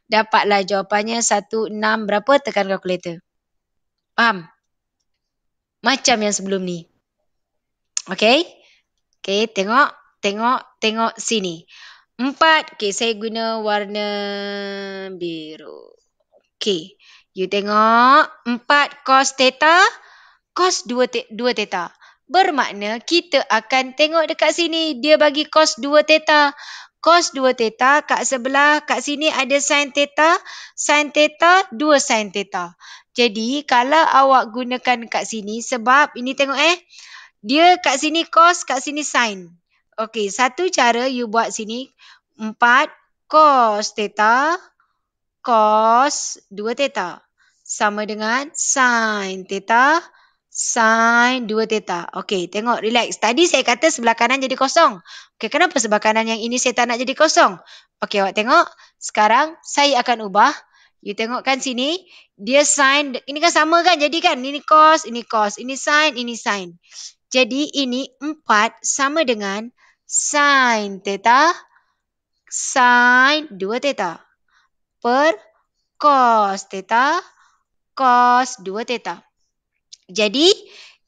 Dapatlah jawapannya 16 berapa tekan kalkulator. Faham? Macam yang sebelum ni. Okay. Okay, tengok. Tengok, tengok sini. Empat. Okay, saya guna warna biru. Okay. You tengok. Empat cos theta. Cos dua, te dua theta. Bermakna kita akan tengok dekat sini. Dia bagi cos dua theta. Cos dua theta kat sebelah. Kat sini ada sin theta. Sin theta, dua sin theta. Jadi, kalau awak gunakan kat sini. Sebab, ini tengok eh dia kat sini cos, kat sini sin. Okey, satu cara you buat sini empat cos theta cos dua theta sama dengan sin theta sin dua theta. Okey, tengok relax. Tadi saya kata sebelah kanan jadi kosong. Okey, kenapa sebelah kanan yang ini saya tak nak jadi kosong? Okey, awak tengok. Sekarang saya akan ubah. You tengok kan sini. Dia sin, ini kan sama kan? Jadi kan, ini cos, ini cos, ini sin, ini sin. Jadi ini 4 sama dengan sin teta sin 2 teta per cos teta cos 2 teta. Jadi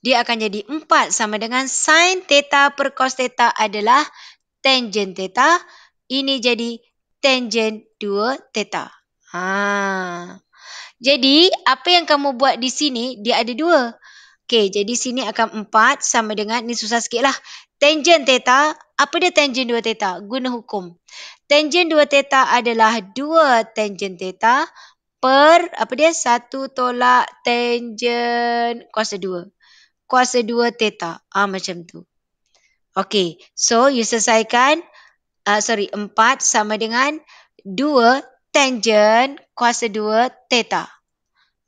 dia akan jadi 4 sama dengan sin teta per cos teta adalah tangent teta. Ini jadi tangent 2 teta. Ha. Jadi apa yang kamu buat di sini dia ada dua. Okey, jadi sini akan 4 sama dengan, ni susah sikit lah. Tangent theta, apa dia tangent 2 theta? Guna hukum. Tangent 2 theta adalah 2 tangent theta per, apa dia? 1 tolak tangent kuasa 2. Kuasa 2 theta. Ah, macam tu. Okey, so you selesaikan, uh, sorry, 4 sama dengan 2 tangent kuasa 2 theta.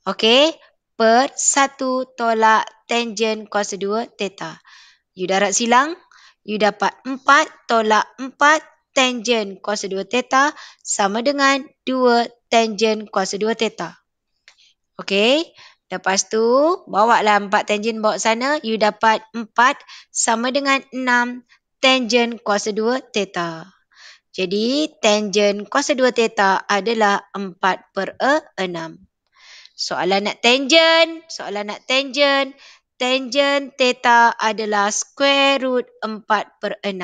Okey, per 1 tolak tangent kuasa 2 theta. You darat silang, you dapat 4 tolak 4 tangent kuasa 2 theta sama dengan 2 tangent kuasa 2 teta. Okay, lepas tu bawa lah 4 tangent bawa sana, you dapat 4 sama dengan 6 tangent kuasa 2 theta. Jadi, tangent kuasa 2 theta adalah 4 per 6. E, Soalan nak tangent, soalan nak tangent. Tangent theta adalah square root 4 per 6.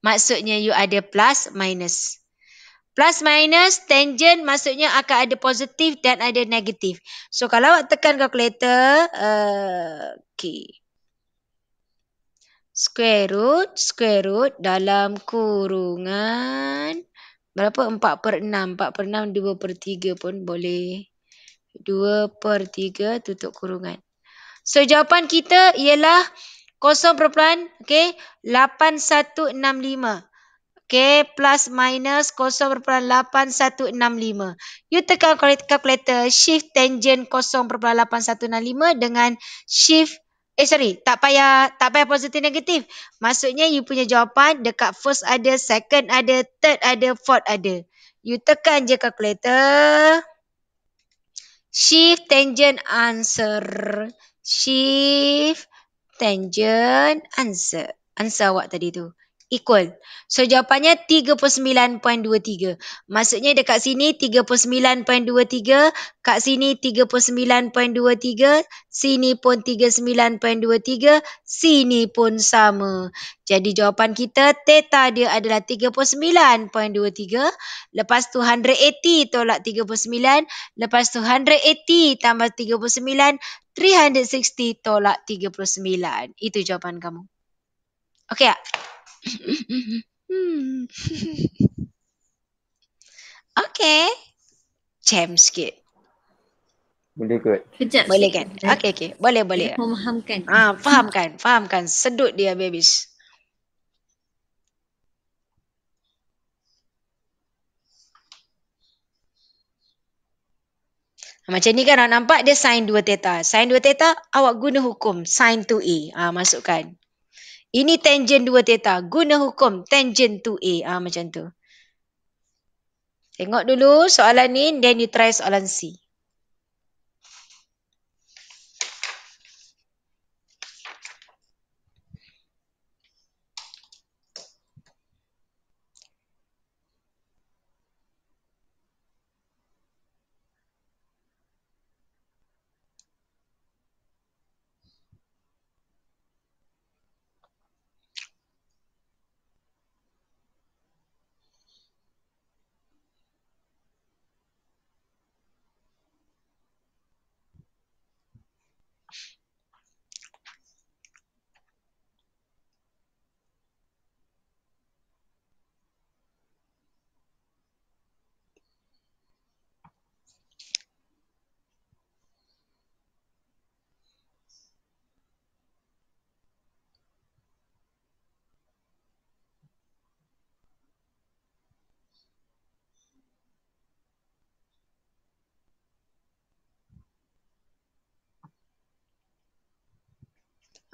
Maksudnya you ada plus minus. Plus minus tangent maksudnya akan ada positif dan ada negatif. So kalau awak tekan kalkulator, uh, eh, okay. Square root, square root dalam kurungan berapa? 4 per 6. 4 per 6, 2 per 3 pun boleh. 2 per 3 tutup kurungan. So jawapan kita ialah 0.8165. Okay, okay plus minus 0.8165. You tekan kalkulator shift tangent 0.8165 dengan shift Eh sorry, tak payah tak payah positif negatif. Maksudnya you punya jawapan dekat first ada, second ada, third ada, fourth ada. You tekan je kalkulator shift tangent answer. Shift tangent answer. Answer awak tadi tu equal. So jawapannya 39.23. Maksudnya dekat sini 39.23, kat sini 39.23, sini pun 39.23, sini pun sama. Jadi jawapan kita theta dia adalah 39.23. Lepas tu 180 tolak 39. Lepas tu 180 tambah 39. 360 tolak 39. Itu jawapan kamu. Okey ya. Hmm. okay. Cem sikit. Boleh kot. Kejap boleh sikit. kan? Okay, okay. Boleh, boleh. Memahamkan. Ah, fahamkan. Fahamkan. Sedut dia, babies. Macam ni kan nampak dia sin 2 teta. Sin 2 teta awak guna hukum sin 2a. Ah ha, masukkan. Ini tangent 2 theta. Guna hukum tangent 2A. Ha, ah, macam tu. Tengok dulu soalan ni. Then you try soalan C.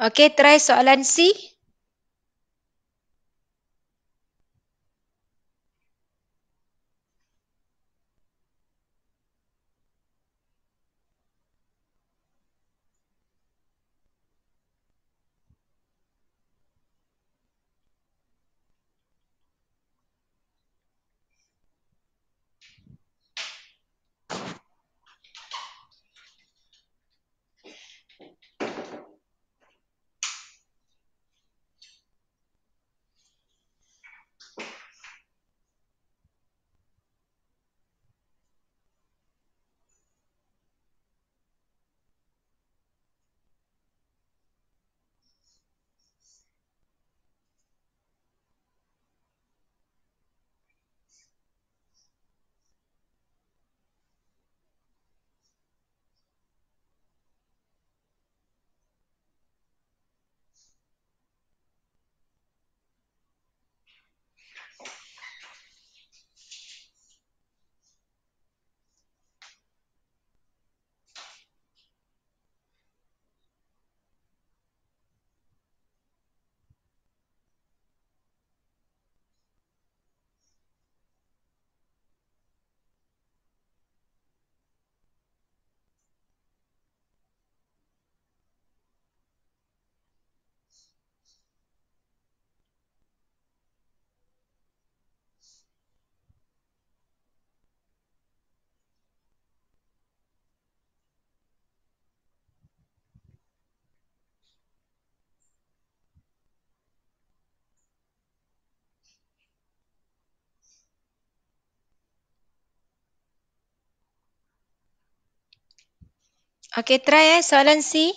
Okey, try soalan C. Okay, try eh soalan C.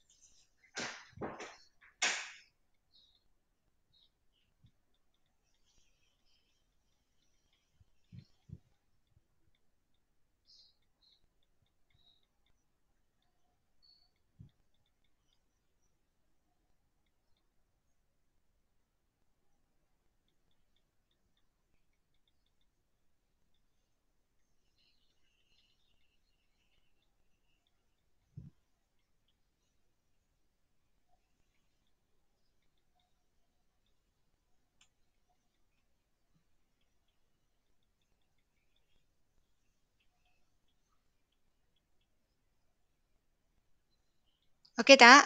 Okey tak?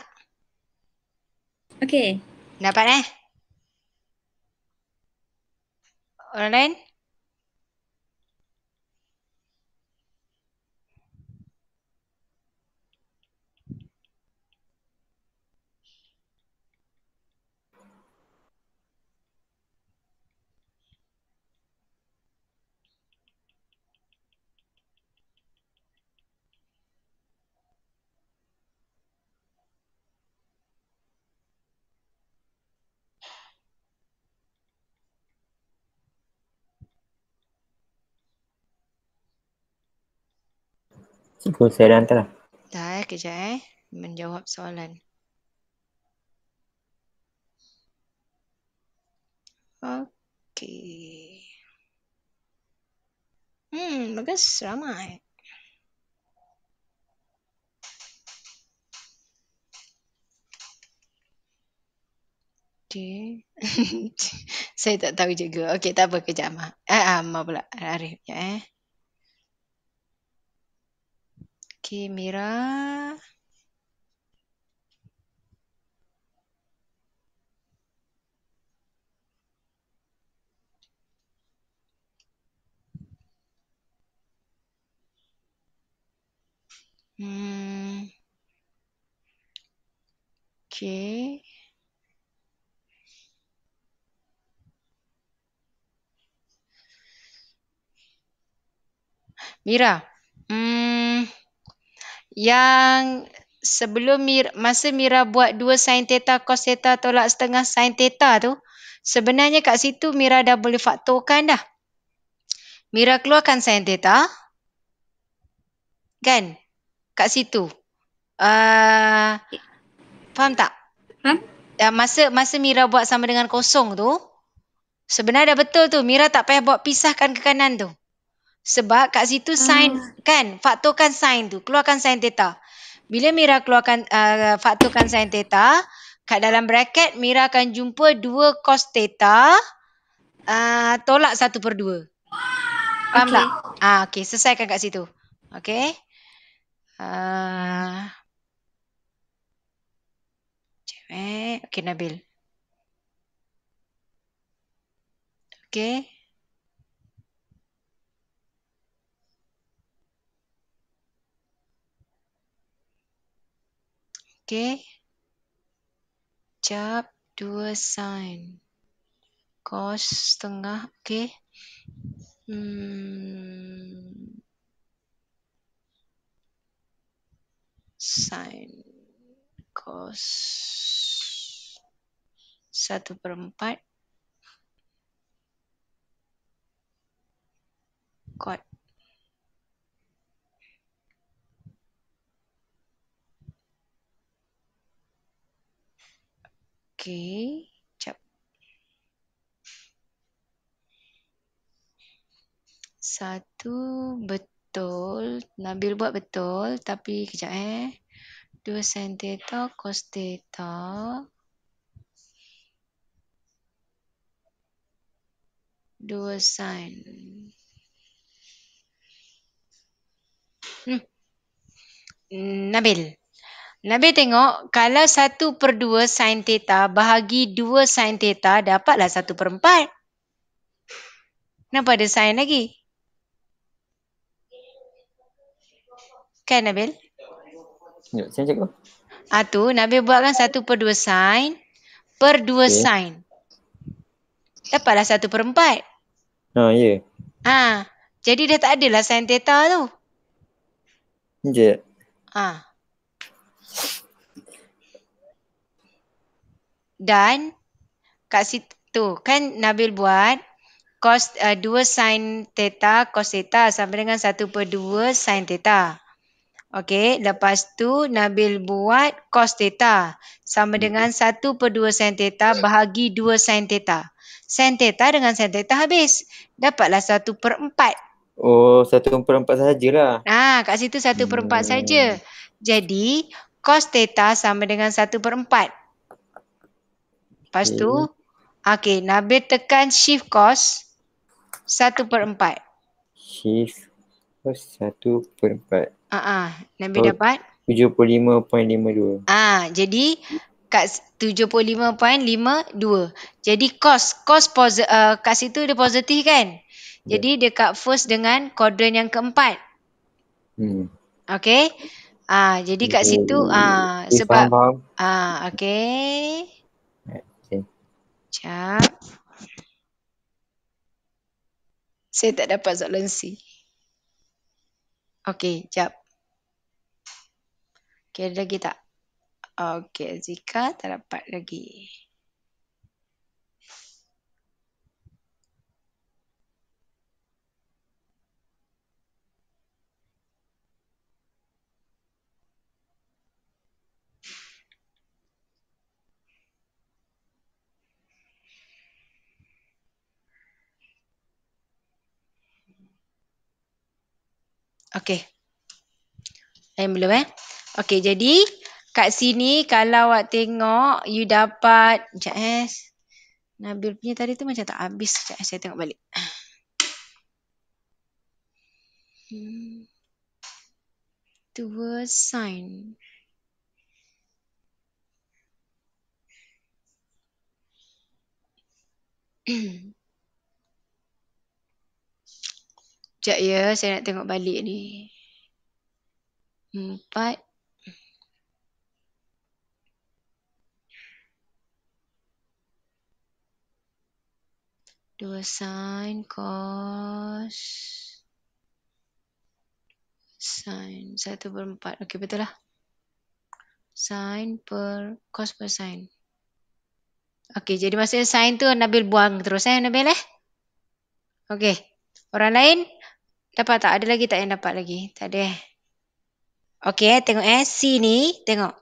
Okey. Dapat eh? Orang lain? Cikgu saya lah. dah hantar Dah eh, kejap eh. Menjawab soalan. Okay. Hmm, bagus. Ramai. Okay. saya tak tahu juga. Okay, tak apa. Kejap, Mak. Eh, ah, Mak pula. Arif, ya, eh. Okey, Mira. Hmm. Okey. Mira. Hmm yang sebelum Mira, masa Mira buat dua sin theta cos theta tolak setengah sin theta tu sebenarnya kat situ Mira dah boleh faktorkan dah. Mira keluarkan sin theta kan kat situ. Uh, faham tak? Hmm? Ah, masa masa Mira buat sama dengan kosong tu sebenarnya dah betul tu Mira tak payah buat pisahkan ke kanan tu. Sebab kat situ hmm. sign hmm. kan, faktorkan sign tu, keluarkan sign theta. Bila Mira keluarkan uh, faktorkan sign theta, kat dalam bracket Mira akan jumpa 2 cos theta uh, tolak 1 per 2. Faham okay. tak? Ah, okay, selesaikan kat situ. Okay. Uh, eh. Okay, Nabil. Okay. Okay, Jab dua sin kos setengah. Okay, Hmm. Sin kos satu per 4 quad Okay. Jap. Satu betul. Nabil buat betul. Tapi kejap eh. Dua sen teta, kos theta Dua sin Hmm. Nabil. Nabil. Nabi tengok kalau 1 per 2 sin theta bahagi 2 sin theta dapatlah 1 per 4. Kenapa ada sin lagi? Kan Nabil? Ya, saya cakap. Ah tu Nabi buatkan 1 per 2 sin per 2 okay. sin. Dapatlah 1 per 4. Oh ha, ya. Yeah. Ha, jadi dah tak adalah sin theta tu. Sekejap. Ha. dan kat situ kan Nabil buat cos uh, eh, 2 sin theta cos theta sama dengan 1 per 2 sin theta. Okey, lepas tu Nabil buat cos theta sama dengan 1 per 2 sin theta bahagi 2 sin theta. Sin theta dengan sin theta habis. Dapatlah 1 per 4. Oh, 1 per 4 sahajalah. Haa, ah, kat situ 1 per 4 hmm. saja. Jadi, cos theta sama dengan 1 per 4. Lepas okay. tu, okay, Nabil tekan shift cost 1/4. Shift cost 1/4. Aa, uh-uh. Nabil oh, dapat 75.52. Ah, uh, jadi kat 75.52. Jadi cost cost posi- uh, kat situ dia positif kan? Ya. Jadi yeah. dekat first dengan kuadran yang keempat. Hmm. Okay. Ah, ha, jadi kat situ ah sebab ah ha, okay. Ya, Saya tak dapat soalan C. Okey, jap. Okey, ada lagi tak? Okey, Zika tak dapat lagi. Okey. Lain belum eh? Okey, jadi kat sini kalau awak tengok you dapat sekejap eh. Nabil punya tadi tu macam tak habis. Sekejap eh, saya tengok balik. word hmm. sign. Mm. Sekejap ya, saya nak tengok balik ni. Empat. Dua sine cos. Sine. Satu per empat. Okey, betul lah. Sine per cos per sine. Okey, jadi maksudnya sine tu Nabil buang terus eh, Nabil eh. Okey. Orang lain? Dapat tak? Ada lagi tak yang dapat lagi? Tak ada eh? Okay, eh, tengok eh. C ni, tengok.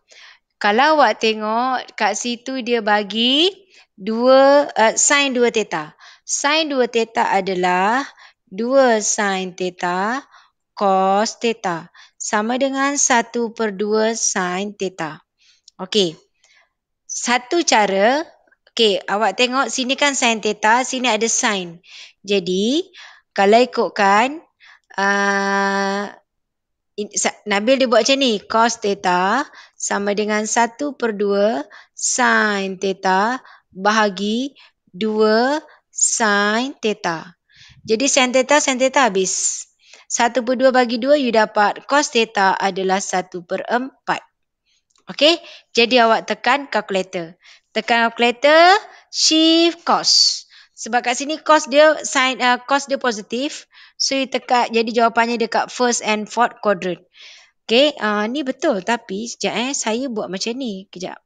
Kalau awak tengok kat situ dia bagi dua uh, eh, sin 2 teta. Sin 2 teta adalah 2 sin teta cos teta. Sama dengan 1 per 2 sin teta. Okay. Satu cara, okay, awak tengok sini kan sin teta, sini ada sin. Jadi, kalau ikutkan Ah, Nabil dia buat macam ni cos theta sama dengan 1 per 2 sin theta bahagi 2 sin theta. Jadi sin theta, sin theta habis. 1 per 2 bagi 2 you dapat cos theta adalah 1 per 4. Okay. Jadi awak tekan kalkulator, Tekan kalkulator shift cos. Sebab kat sini cos dia, sin, uh, cos dia positif. So you tekak jadi jawapannya dekat first and fourth quadrant. Okay, uh, ni betul tapi sekejap eh saya buat macam ni. Kejap.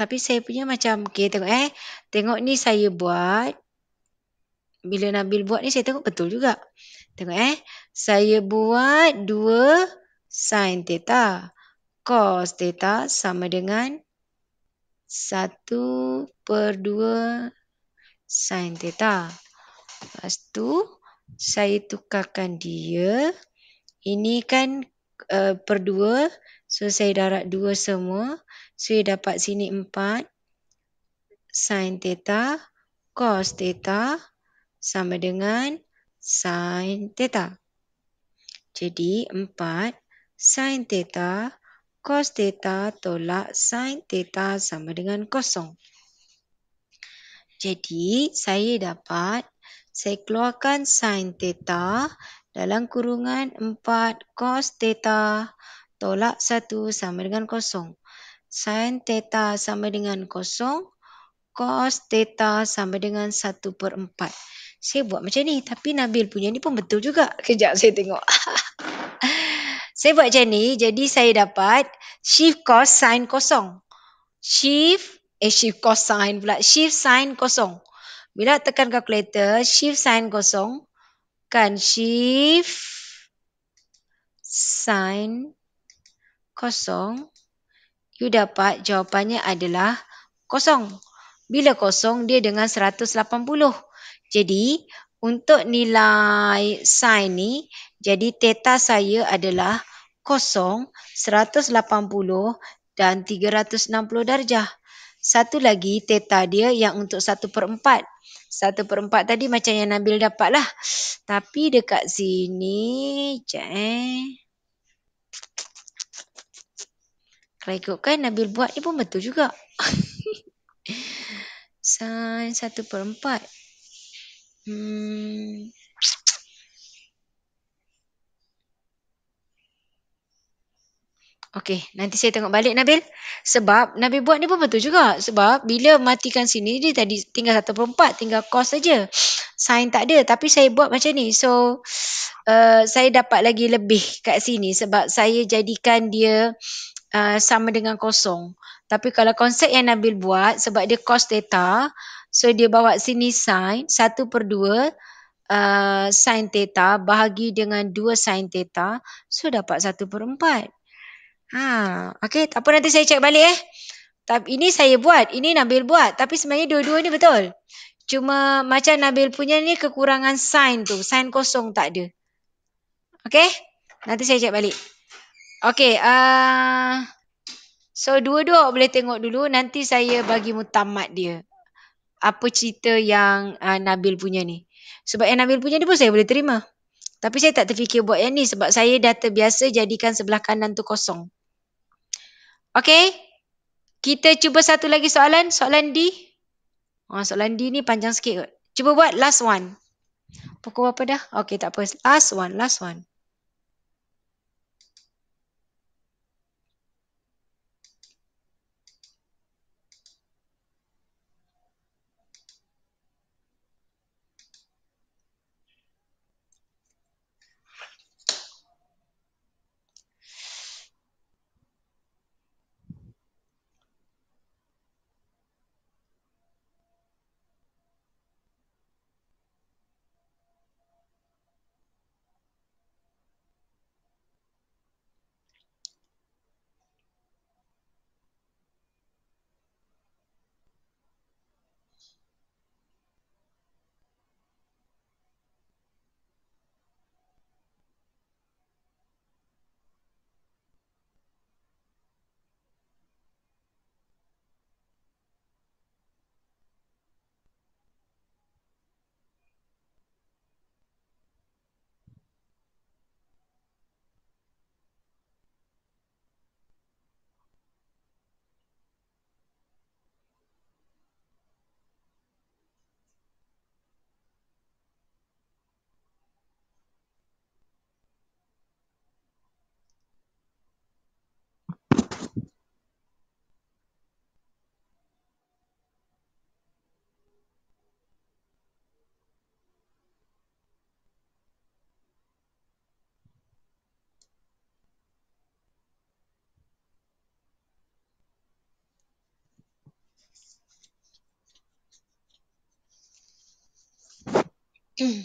Tapi saya punya macam okay tengok eh. Tengok ni saya buat. Bila Nabil buat ni saya tengok betul juga. Tengok eh. Saya buat 2 sin theta. Cos theta sama dengan 1 per 2 sin theta. Lepas tu saya tukarkan dia. Ini kan uh, per dua. So saya darat dua semua. So saya dapat sini empat. Sin theta cos theta sama dengan sin theta. Jadi empat sin theta cos theta tolak sin theta sama dengan kosong. Jadi saya dapat saya keluarkan sin theta dalam kurungan 4 cos theta tolak 1 sama dengan kosong. Sin theta sama dengan kosong. cos theta sama dengan 1 per 4. Saya buat macam ni tapi Nabil punya ni pun betul juga. Kejap saya tengok. saya buat macam ni jadi saya dapat shift cos sin kosong. Shift, eh shift cos sin pula. Shift sin kosong. Bila tekan kalkulator, shift sign kosong. Kan shift sign kosong. You dapat jawapannya adalah kosong. Bila kosong, dia dengan 180. Jadi, untuk nilai sign ni, jadi teta saya adalah kosong, 180 dan 360 darjah satu lagi teta dia yang untuk satu per empat. Satu per empat tadi macam yang Nabil dapat lah. Tapi dekat sini, sekejap eh. Kalau ikutkan Nabil buat dia pun betul juga. Sign satu per empat. Hmm. Okey, nanti saya tengok balik Nabil. Sebab nabil buat ni pun betul juga. Sebab bila matikan sini, dia tadi tinggal satu perempat tinggal kos saja. Sign tak ada. Tapi saya buat macam ni. So, uh, saya dapat lagi lebih kat sini. Sebab saya jadikan dia uh, sama dengan kosong. Tapi kalau konsep yang Nabil buat, sebab dia kos theta, so dia bawa sini sign satu per dua Uh, eh, sin theta bahagi dengan 2 sin theta so dapat 1 per 4 Ha, okey, tak apa nanti saya check balik eh. Tapi ini saya buat, ini Nabil buat. Tapi sebenarnya dua-dua ni betul. Cuma macam Nabil punya ni kekurangan sign tu. Sign kosong tak ada. Okey? Nanti saya check balik. Okey. Uh, so dua-dua boleh tengok dulu. Nanti saya bagi mutamat dia. Apa cerita yang uh, Nabil punya ni. Sebab yang Nabil punya ni pun saya boleh terima. Tapi saya tak terfikir buat yang ni sebab saya dah terbiasa jadikan sebelah kanan tu kosong. Okey. Kita cuba satu lagi soalan. Soalan D. Oh, soalan D ni panjang sikit kot. Cuba buat last one. Pukul berapa dah? Okey tak apa. Last one. Last one. 嗯。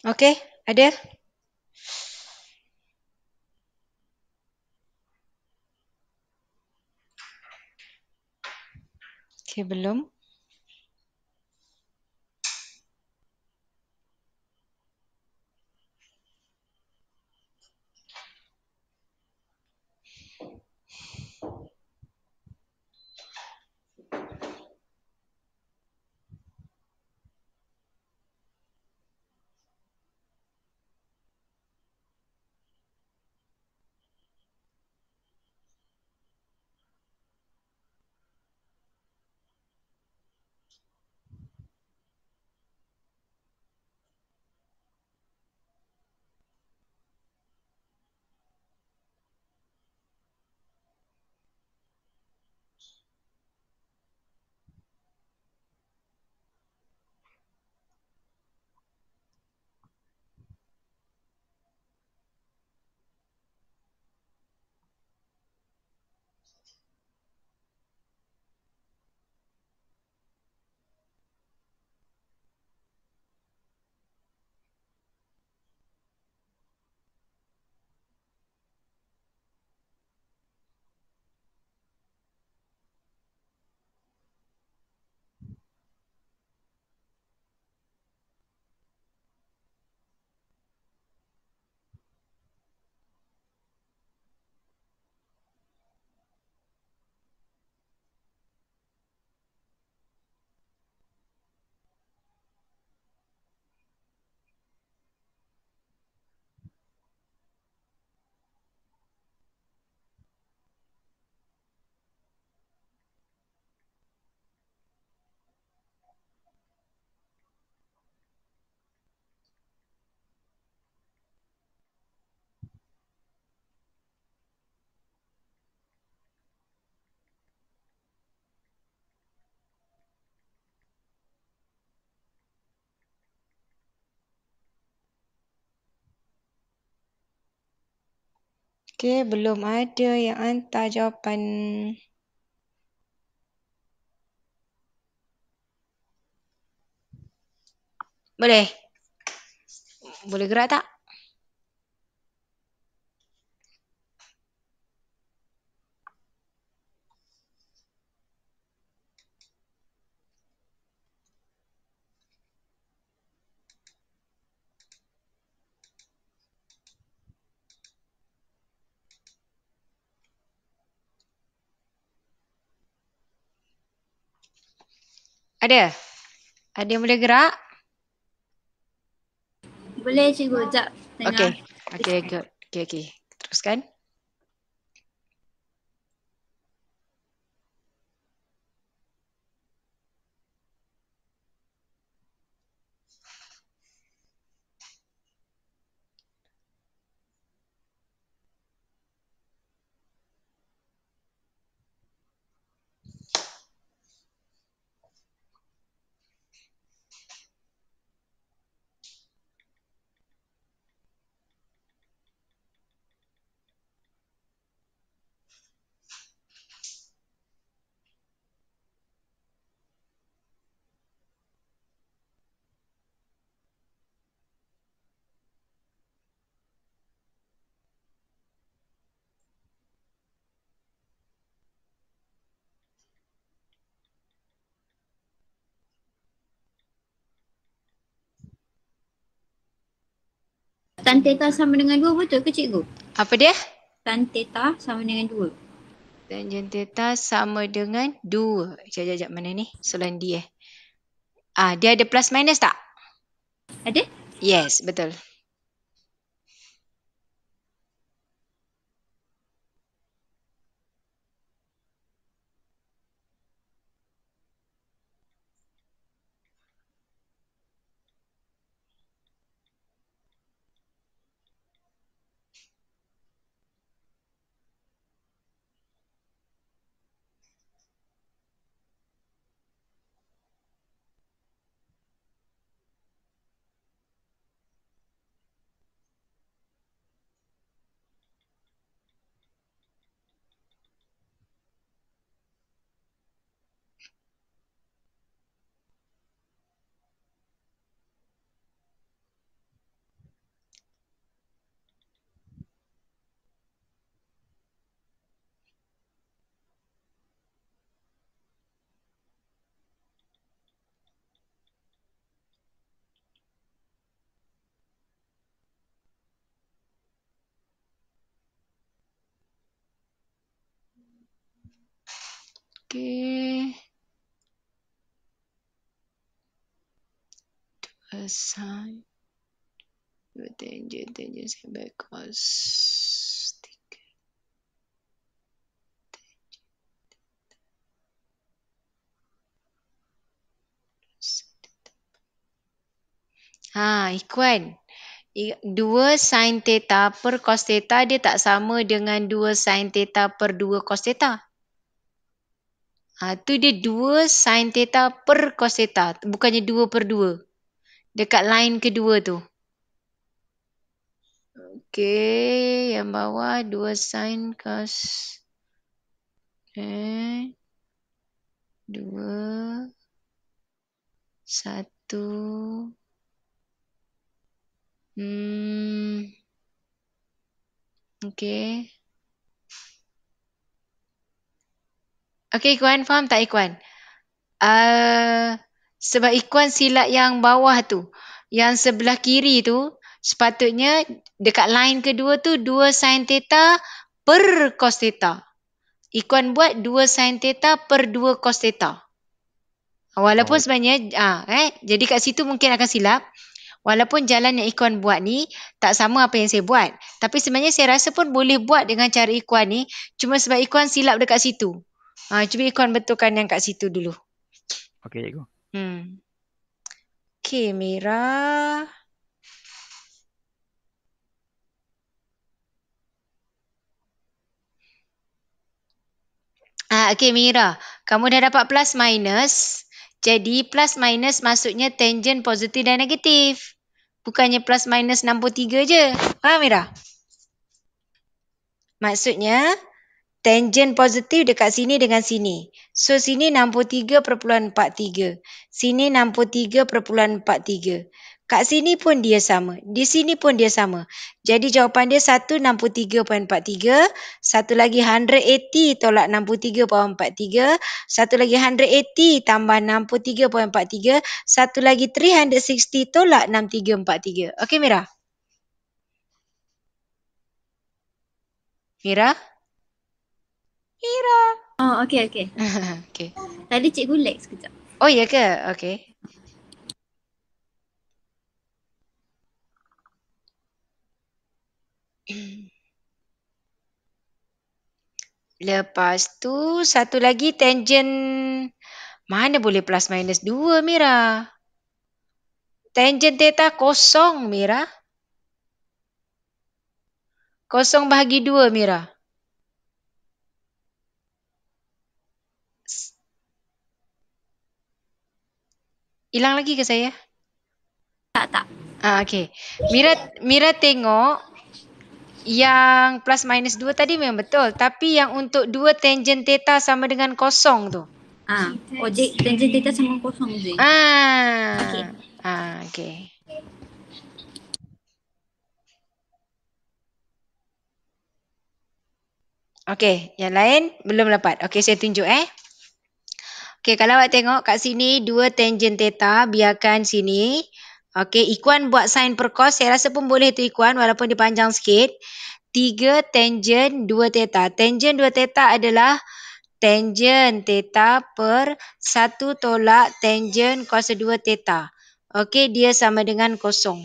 Okey, ada? Okey, belum. Okey, belum ada yang hantar jawapan. Boleh? Boleh gerak tak? Ada? Ada yang boleh gerak? Boleh cikgu, sekejap. Okay. Okay, good. Okay, okay. Teruskan. tan teta sama dengan dua betul ke cikgu? Apa dia? Tan teta sama dengan dua. Tanjen teta sama dengan dua. Jajak sekejap. Mana ni? Soalan dia. Ah, dia ada plus minus tak? Ada? Yes, betul. que to assign the danger, danger sampai cause tiga. Ha, ikuan. Dua sin theta per cos theta dia tak sama dengan dua sin theta per dua cos theta. Ah tu dia 2 sin theta per cos theta, bukannya 2 per 2. Dekat line kedua tu. Okey, yang bawah 2 sin cos eh 2 1 Hmm. Okey. Okey ikuan faham tak ikuan? Uh, ah, sebab ikuan silat yang bawah tu, yang sebelah kiri tu, sepatutnya dekat line kedua tu dua sin theta per cos theta. Ikhwan buat dua sin theta per dua cos theta. Walaupun oh. sebenarnya, ah, uh, eh, jadi kat situ mungkin akan silap. Walaupun jalan yang ikuan buat ni tak sama apa yang saya buat. Tapi sebenarnya saya rasa pun boleh buat dengan cara ikuan ni. Cuma sebab ikuan silap dekat situ. Ha, cuba ikon betulkan yang kat situ dulu. Okey, cikgu. Hmm. Okey, Mira. Ah, Okey, Mira. Kamu dah dapat plus minus. Jadi plus minus maksudnya tangent positif dan negatif. Bukannya plus minus 63 je. Faham, Mira? Maksudnya tangent positif dekat sini dengan sini. So sini 63.43. Sini 63.43. Kat sini pun dia sama. Di sini pun dia sama. Jadi jawapan dia 163.43. Satu lagi 180 tolak 63.43. Satu lagi 180 tambah 63.43. Satu lagi 360 tolak 6343. Okey Mira? Mira? Mira? Hira. Oh, okay, okay. okay. Tadi cikgu lag sekejap. Oh, ya ke? Okay. Lepas tu, satu lagi tangent. Mana boleh plus minus 2, Mira? Tangent theta kosong, Mira. Kosong bahagi 2, Mira. Hilang lagi ke saya? Tak, tak. Ah, okay. Mira, Mira tengok yang plus minus 2 tadi memang betul. Tapi yang untuk 2 tangent theta sama dengan kosong tu. Ah, oh, jik, tangent theta sama kosong je. Ah, okay. Ah, okay. Okey, yang lain belum dapat. Okey, saya tunjuk eh. Okey, kalau awak tengok kat sini dua tangent theta biarkan sini. Okey, ikuan buat sin per cos. Saya rasa pun boleh tu ikuan walaupun dia panjang sikit. 3 tangent 2 theta. Tangent 2 theta adalah tangent theta per 1 tolak tangent cos 2 theta. Okey, dia sama dengan kosong.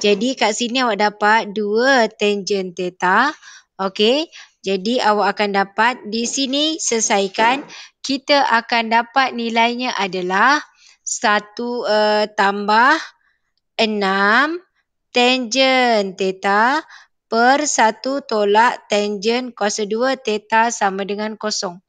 Jadi kat sini awak dapat 2 tangent theta. Okey, jadi awak akan dapat di sini selesaikan kita akan dapat nilainya adalah 1 uh, eh, tambah 6 tangent theta per 1 tolak tangent cos 2 theta sama dengan kosong.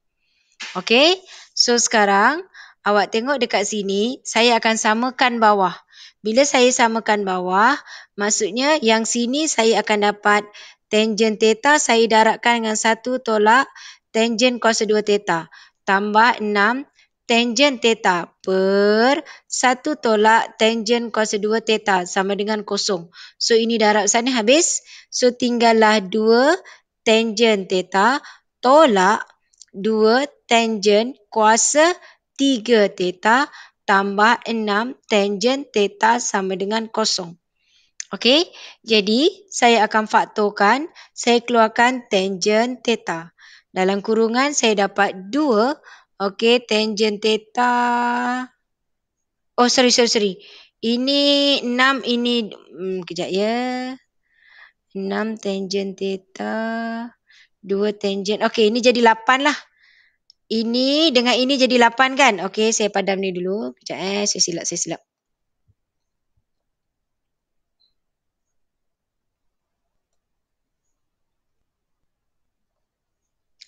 Okey. So sekarang awak tengok dekat sini saya akan samakan bawah. Bila saya samakan bawah maksudnya yang sini saya akan dapat tangent teta saya darabkan dengan satu tolak tangent kuasa dua teta. Tambah enam tangent teta per satu tolak tangent kuasa dua teta sama dengan kosong. So ini darab sana habis. So tinggallah dua tangent teta tolak dua tangent kuasa tiga teta tambah enam tangent teta sama dengan kosong. Okey, jadi saya akan faktorkan, saya keluarkan tangen theta. Dalam kurungan saya dapat 2, okey, tangen theta. Oh, sorry, sorry, sorry. Ini 6, ini, hmm, kejap ya. 6 tangen theta, 2 tangen. okey, ini jadi 8 lah. Ini dengan ini jadi 8 kan? Okey, saya padam ni dulu. Kejap eh, saya silap, saya silap.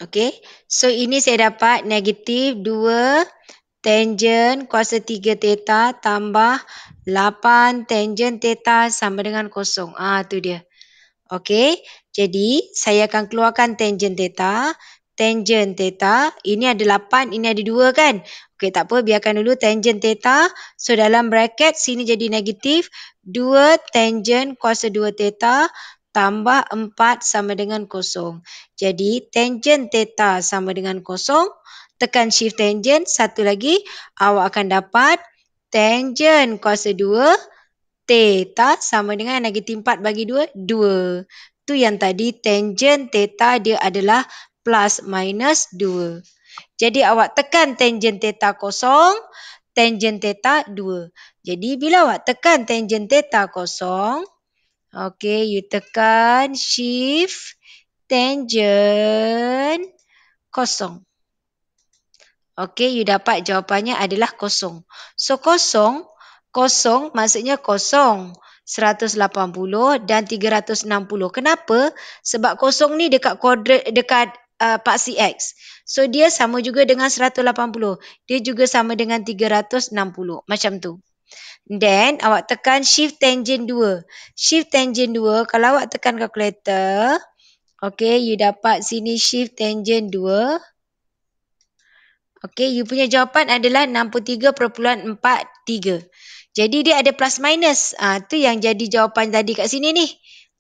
Okay. So ini saya dapat negatif 2 tangent kuasa 3 theta tambah 8 tangent theta sama dengan kosong. Ah tu dia. Okay. Jadi saya akan keluarkan tangent theta. Tangent theta. Ini ada 8, ini ada 2 kan? Okay tak apa biarkan dulu tangent theta. So dalam bracket sini jadi negatif 2 tangent kuasa 2 theta tambah 4 sama dengan kosong. Jadi tangent theta sama dengan kosong. Tekan shift tangent. Satu lagi awak akan dapat tangent kuasa 2 theta sama dengan negatif 4 bagi 2, 2. Tu yang tadi tangent theta dia adalah plus minus 2. Jadi awak tekan tangent theta kosong, tangent theta 2. Jadi bila awak tekan tangent theta kosong Okay, you tekan shift tangent kosong. Okay, you dapat jawapannya adalah kosong. So, kosong, kosong maksudnya kosong. 180 dan 360. Kenapa? Sebab kosong ni dekat kuadrat dekat uh, paksi X. So dia sama juga dengan 180. Dia juga sama dengan 360. Macam tu. Then awak tekan shift tangent 2. Shift tangent 2 kalau awak tekan calculator. Okay you dapat sini shift tangent 2. Okay, you punya jawapan adalah 63.43. Jadi dia ada plus minus. Ah tu yang jadi jawapan tadi kat sini ni.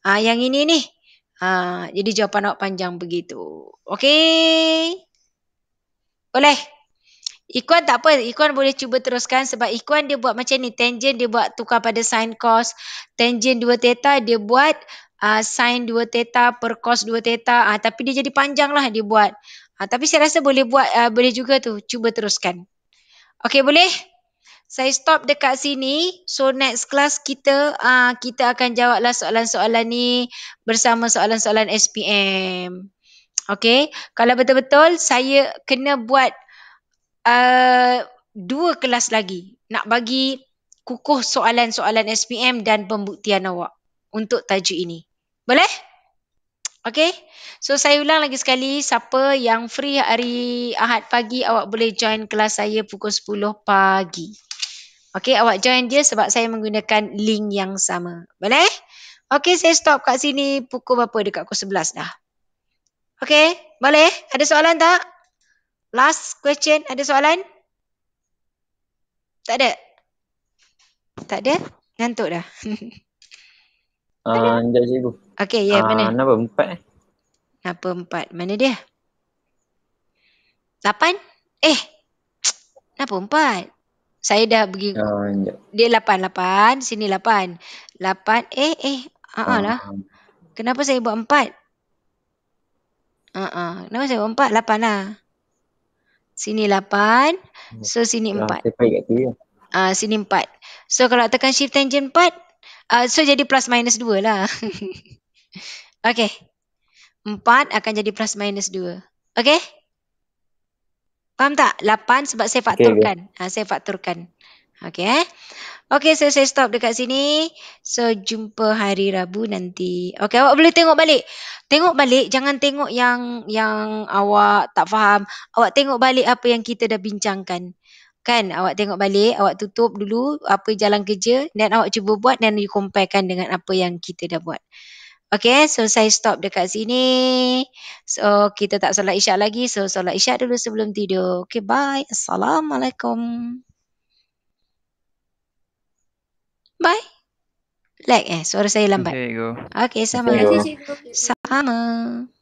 Ah yang ini ni. Ah ha, jadi jawapan awak panjang begitu. Okay. Boleh. Ikuan tak apa, Ikuan boleh cuba teruskan sebab Ikuan dia buat macam ni, tangent dia buat tukar pada sine cos, tangent 2 theta dia buat uh, ah, sine 2 theta per cos 2 theta, uh, ah, tapi dia jadi panjang lah dia buat. Uh, tapi saya rasa boleh buat, uh, boleh juga tu, cuba teruskan. Okay boleh? Saya stop dekat sini. So next class kita, uh, kita akan jawablah soalan-soalan ni bersama soalan-soalan SPM. Okay, kalau betul-betul saya kena buat Uh, dua kelas lagi nak bagi kukuh soalan-soalan SPM dan pembuktian awak untuk tajuk ini. Boleh? Okay. So saya ulang lagi sekali siapa yang free hari Ahad pagi awak boleh join kelas saya pukul 10 pagi. Okay awak join dia sebab saya menggunakan link yang sama. Boleh? Okay saya stop kat sini pukul berapa dekat pukul 11 dah. Okay boleh? Ada soalan tak? Last question, ada soalan? Tak ada? Tak ada? Ngantuk dah. Ah, sekejap uh, cikgu. Okay, ya yeah, uh, mana? Kenapa empat eh? Kenapa empat? Mana dia? Lapan? Eh, kenapa empat? Saya dah pergi. Uh, dia lapan, lapan. Sini lapan. Lapan, eh, eh. Uh, uh, lah. Kenapa saya buat empat? Uh, uh. Kenapa saya buat empat? Lapan lah. Sini lapan, hmm. So sini empat. Ah, sini empat, So kalau tekan shift tangent empat, uh, so jadi plus minus dua lah. okay. empat akan jadi plus minus dua. Okay? Faham tak? Lapan sebab saya fakturkan. Okay, okay. Ha, saya fakturkan. Okay. Eh? Okay, so saya stop dekat sini. So, jumpa hari Rabu nanti. Okay, awak boleh tengok balik. Tengok balik, jangan tengok yang yang awak tak faham. Awak tengok balik apa yang kita dah bincangkan. Kan, awak tengok balik, awak tutup dulu apa jalan kerja. Dan awak cuba buat dan you compare dengan apa yang kita dah buat. Okay, so saya stop dekat sini. So, kita tak solat isyak lagi. So, solat isyak dulu sebelum tidur. Okay, bye. Assalamualaikum. Bye. Lag eh, suara saya lambat. Okay, sama. Sama.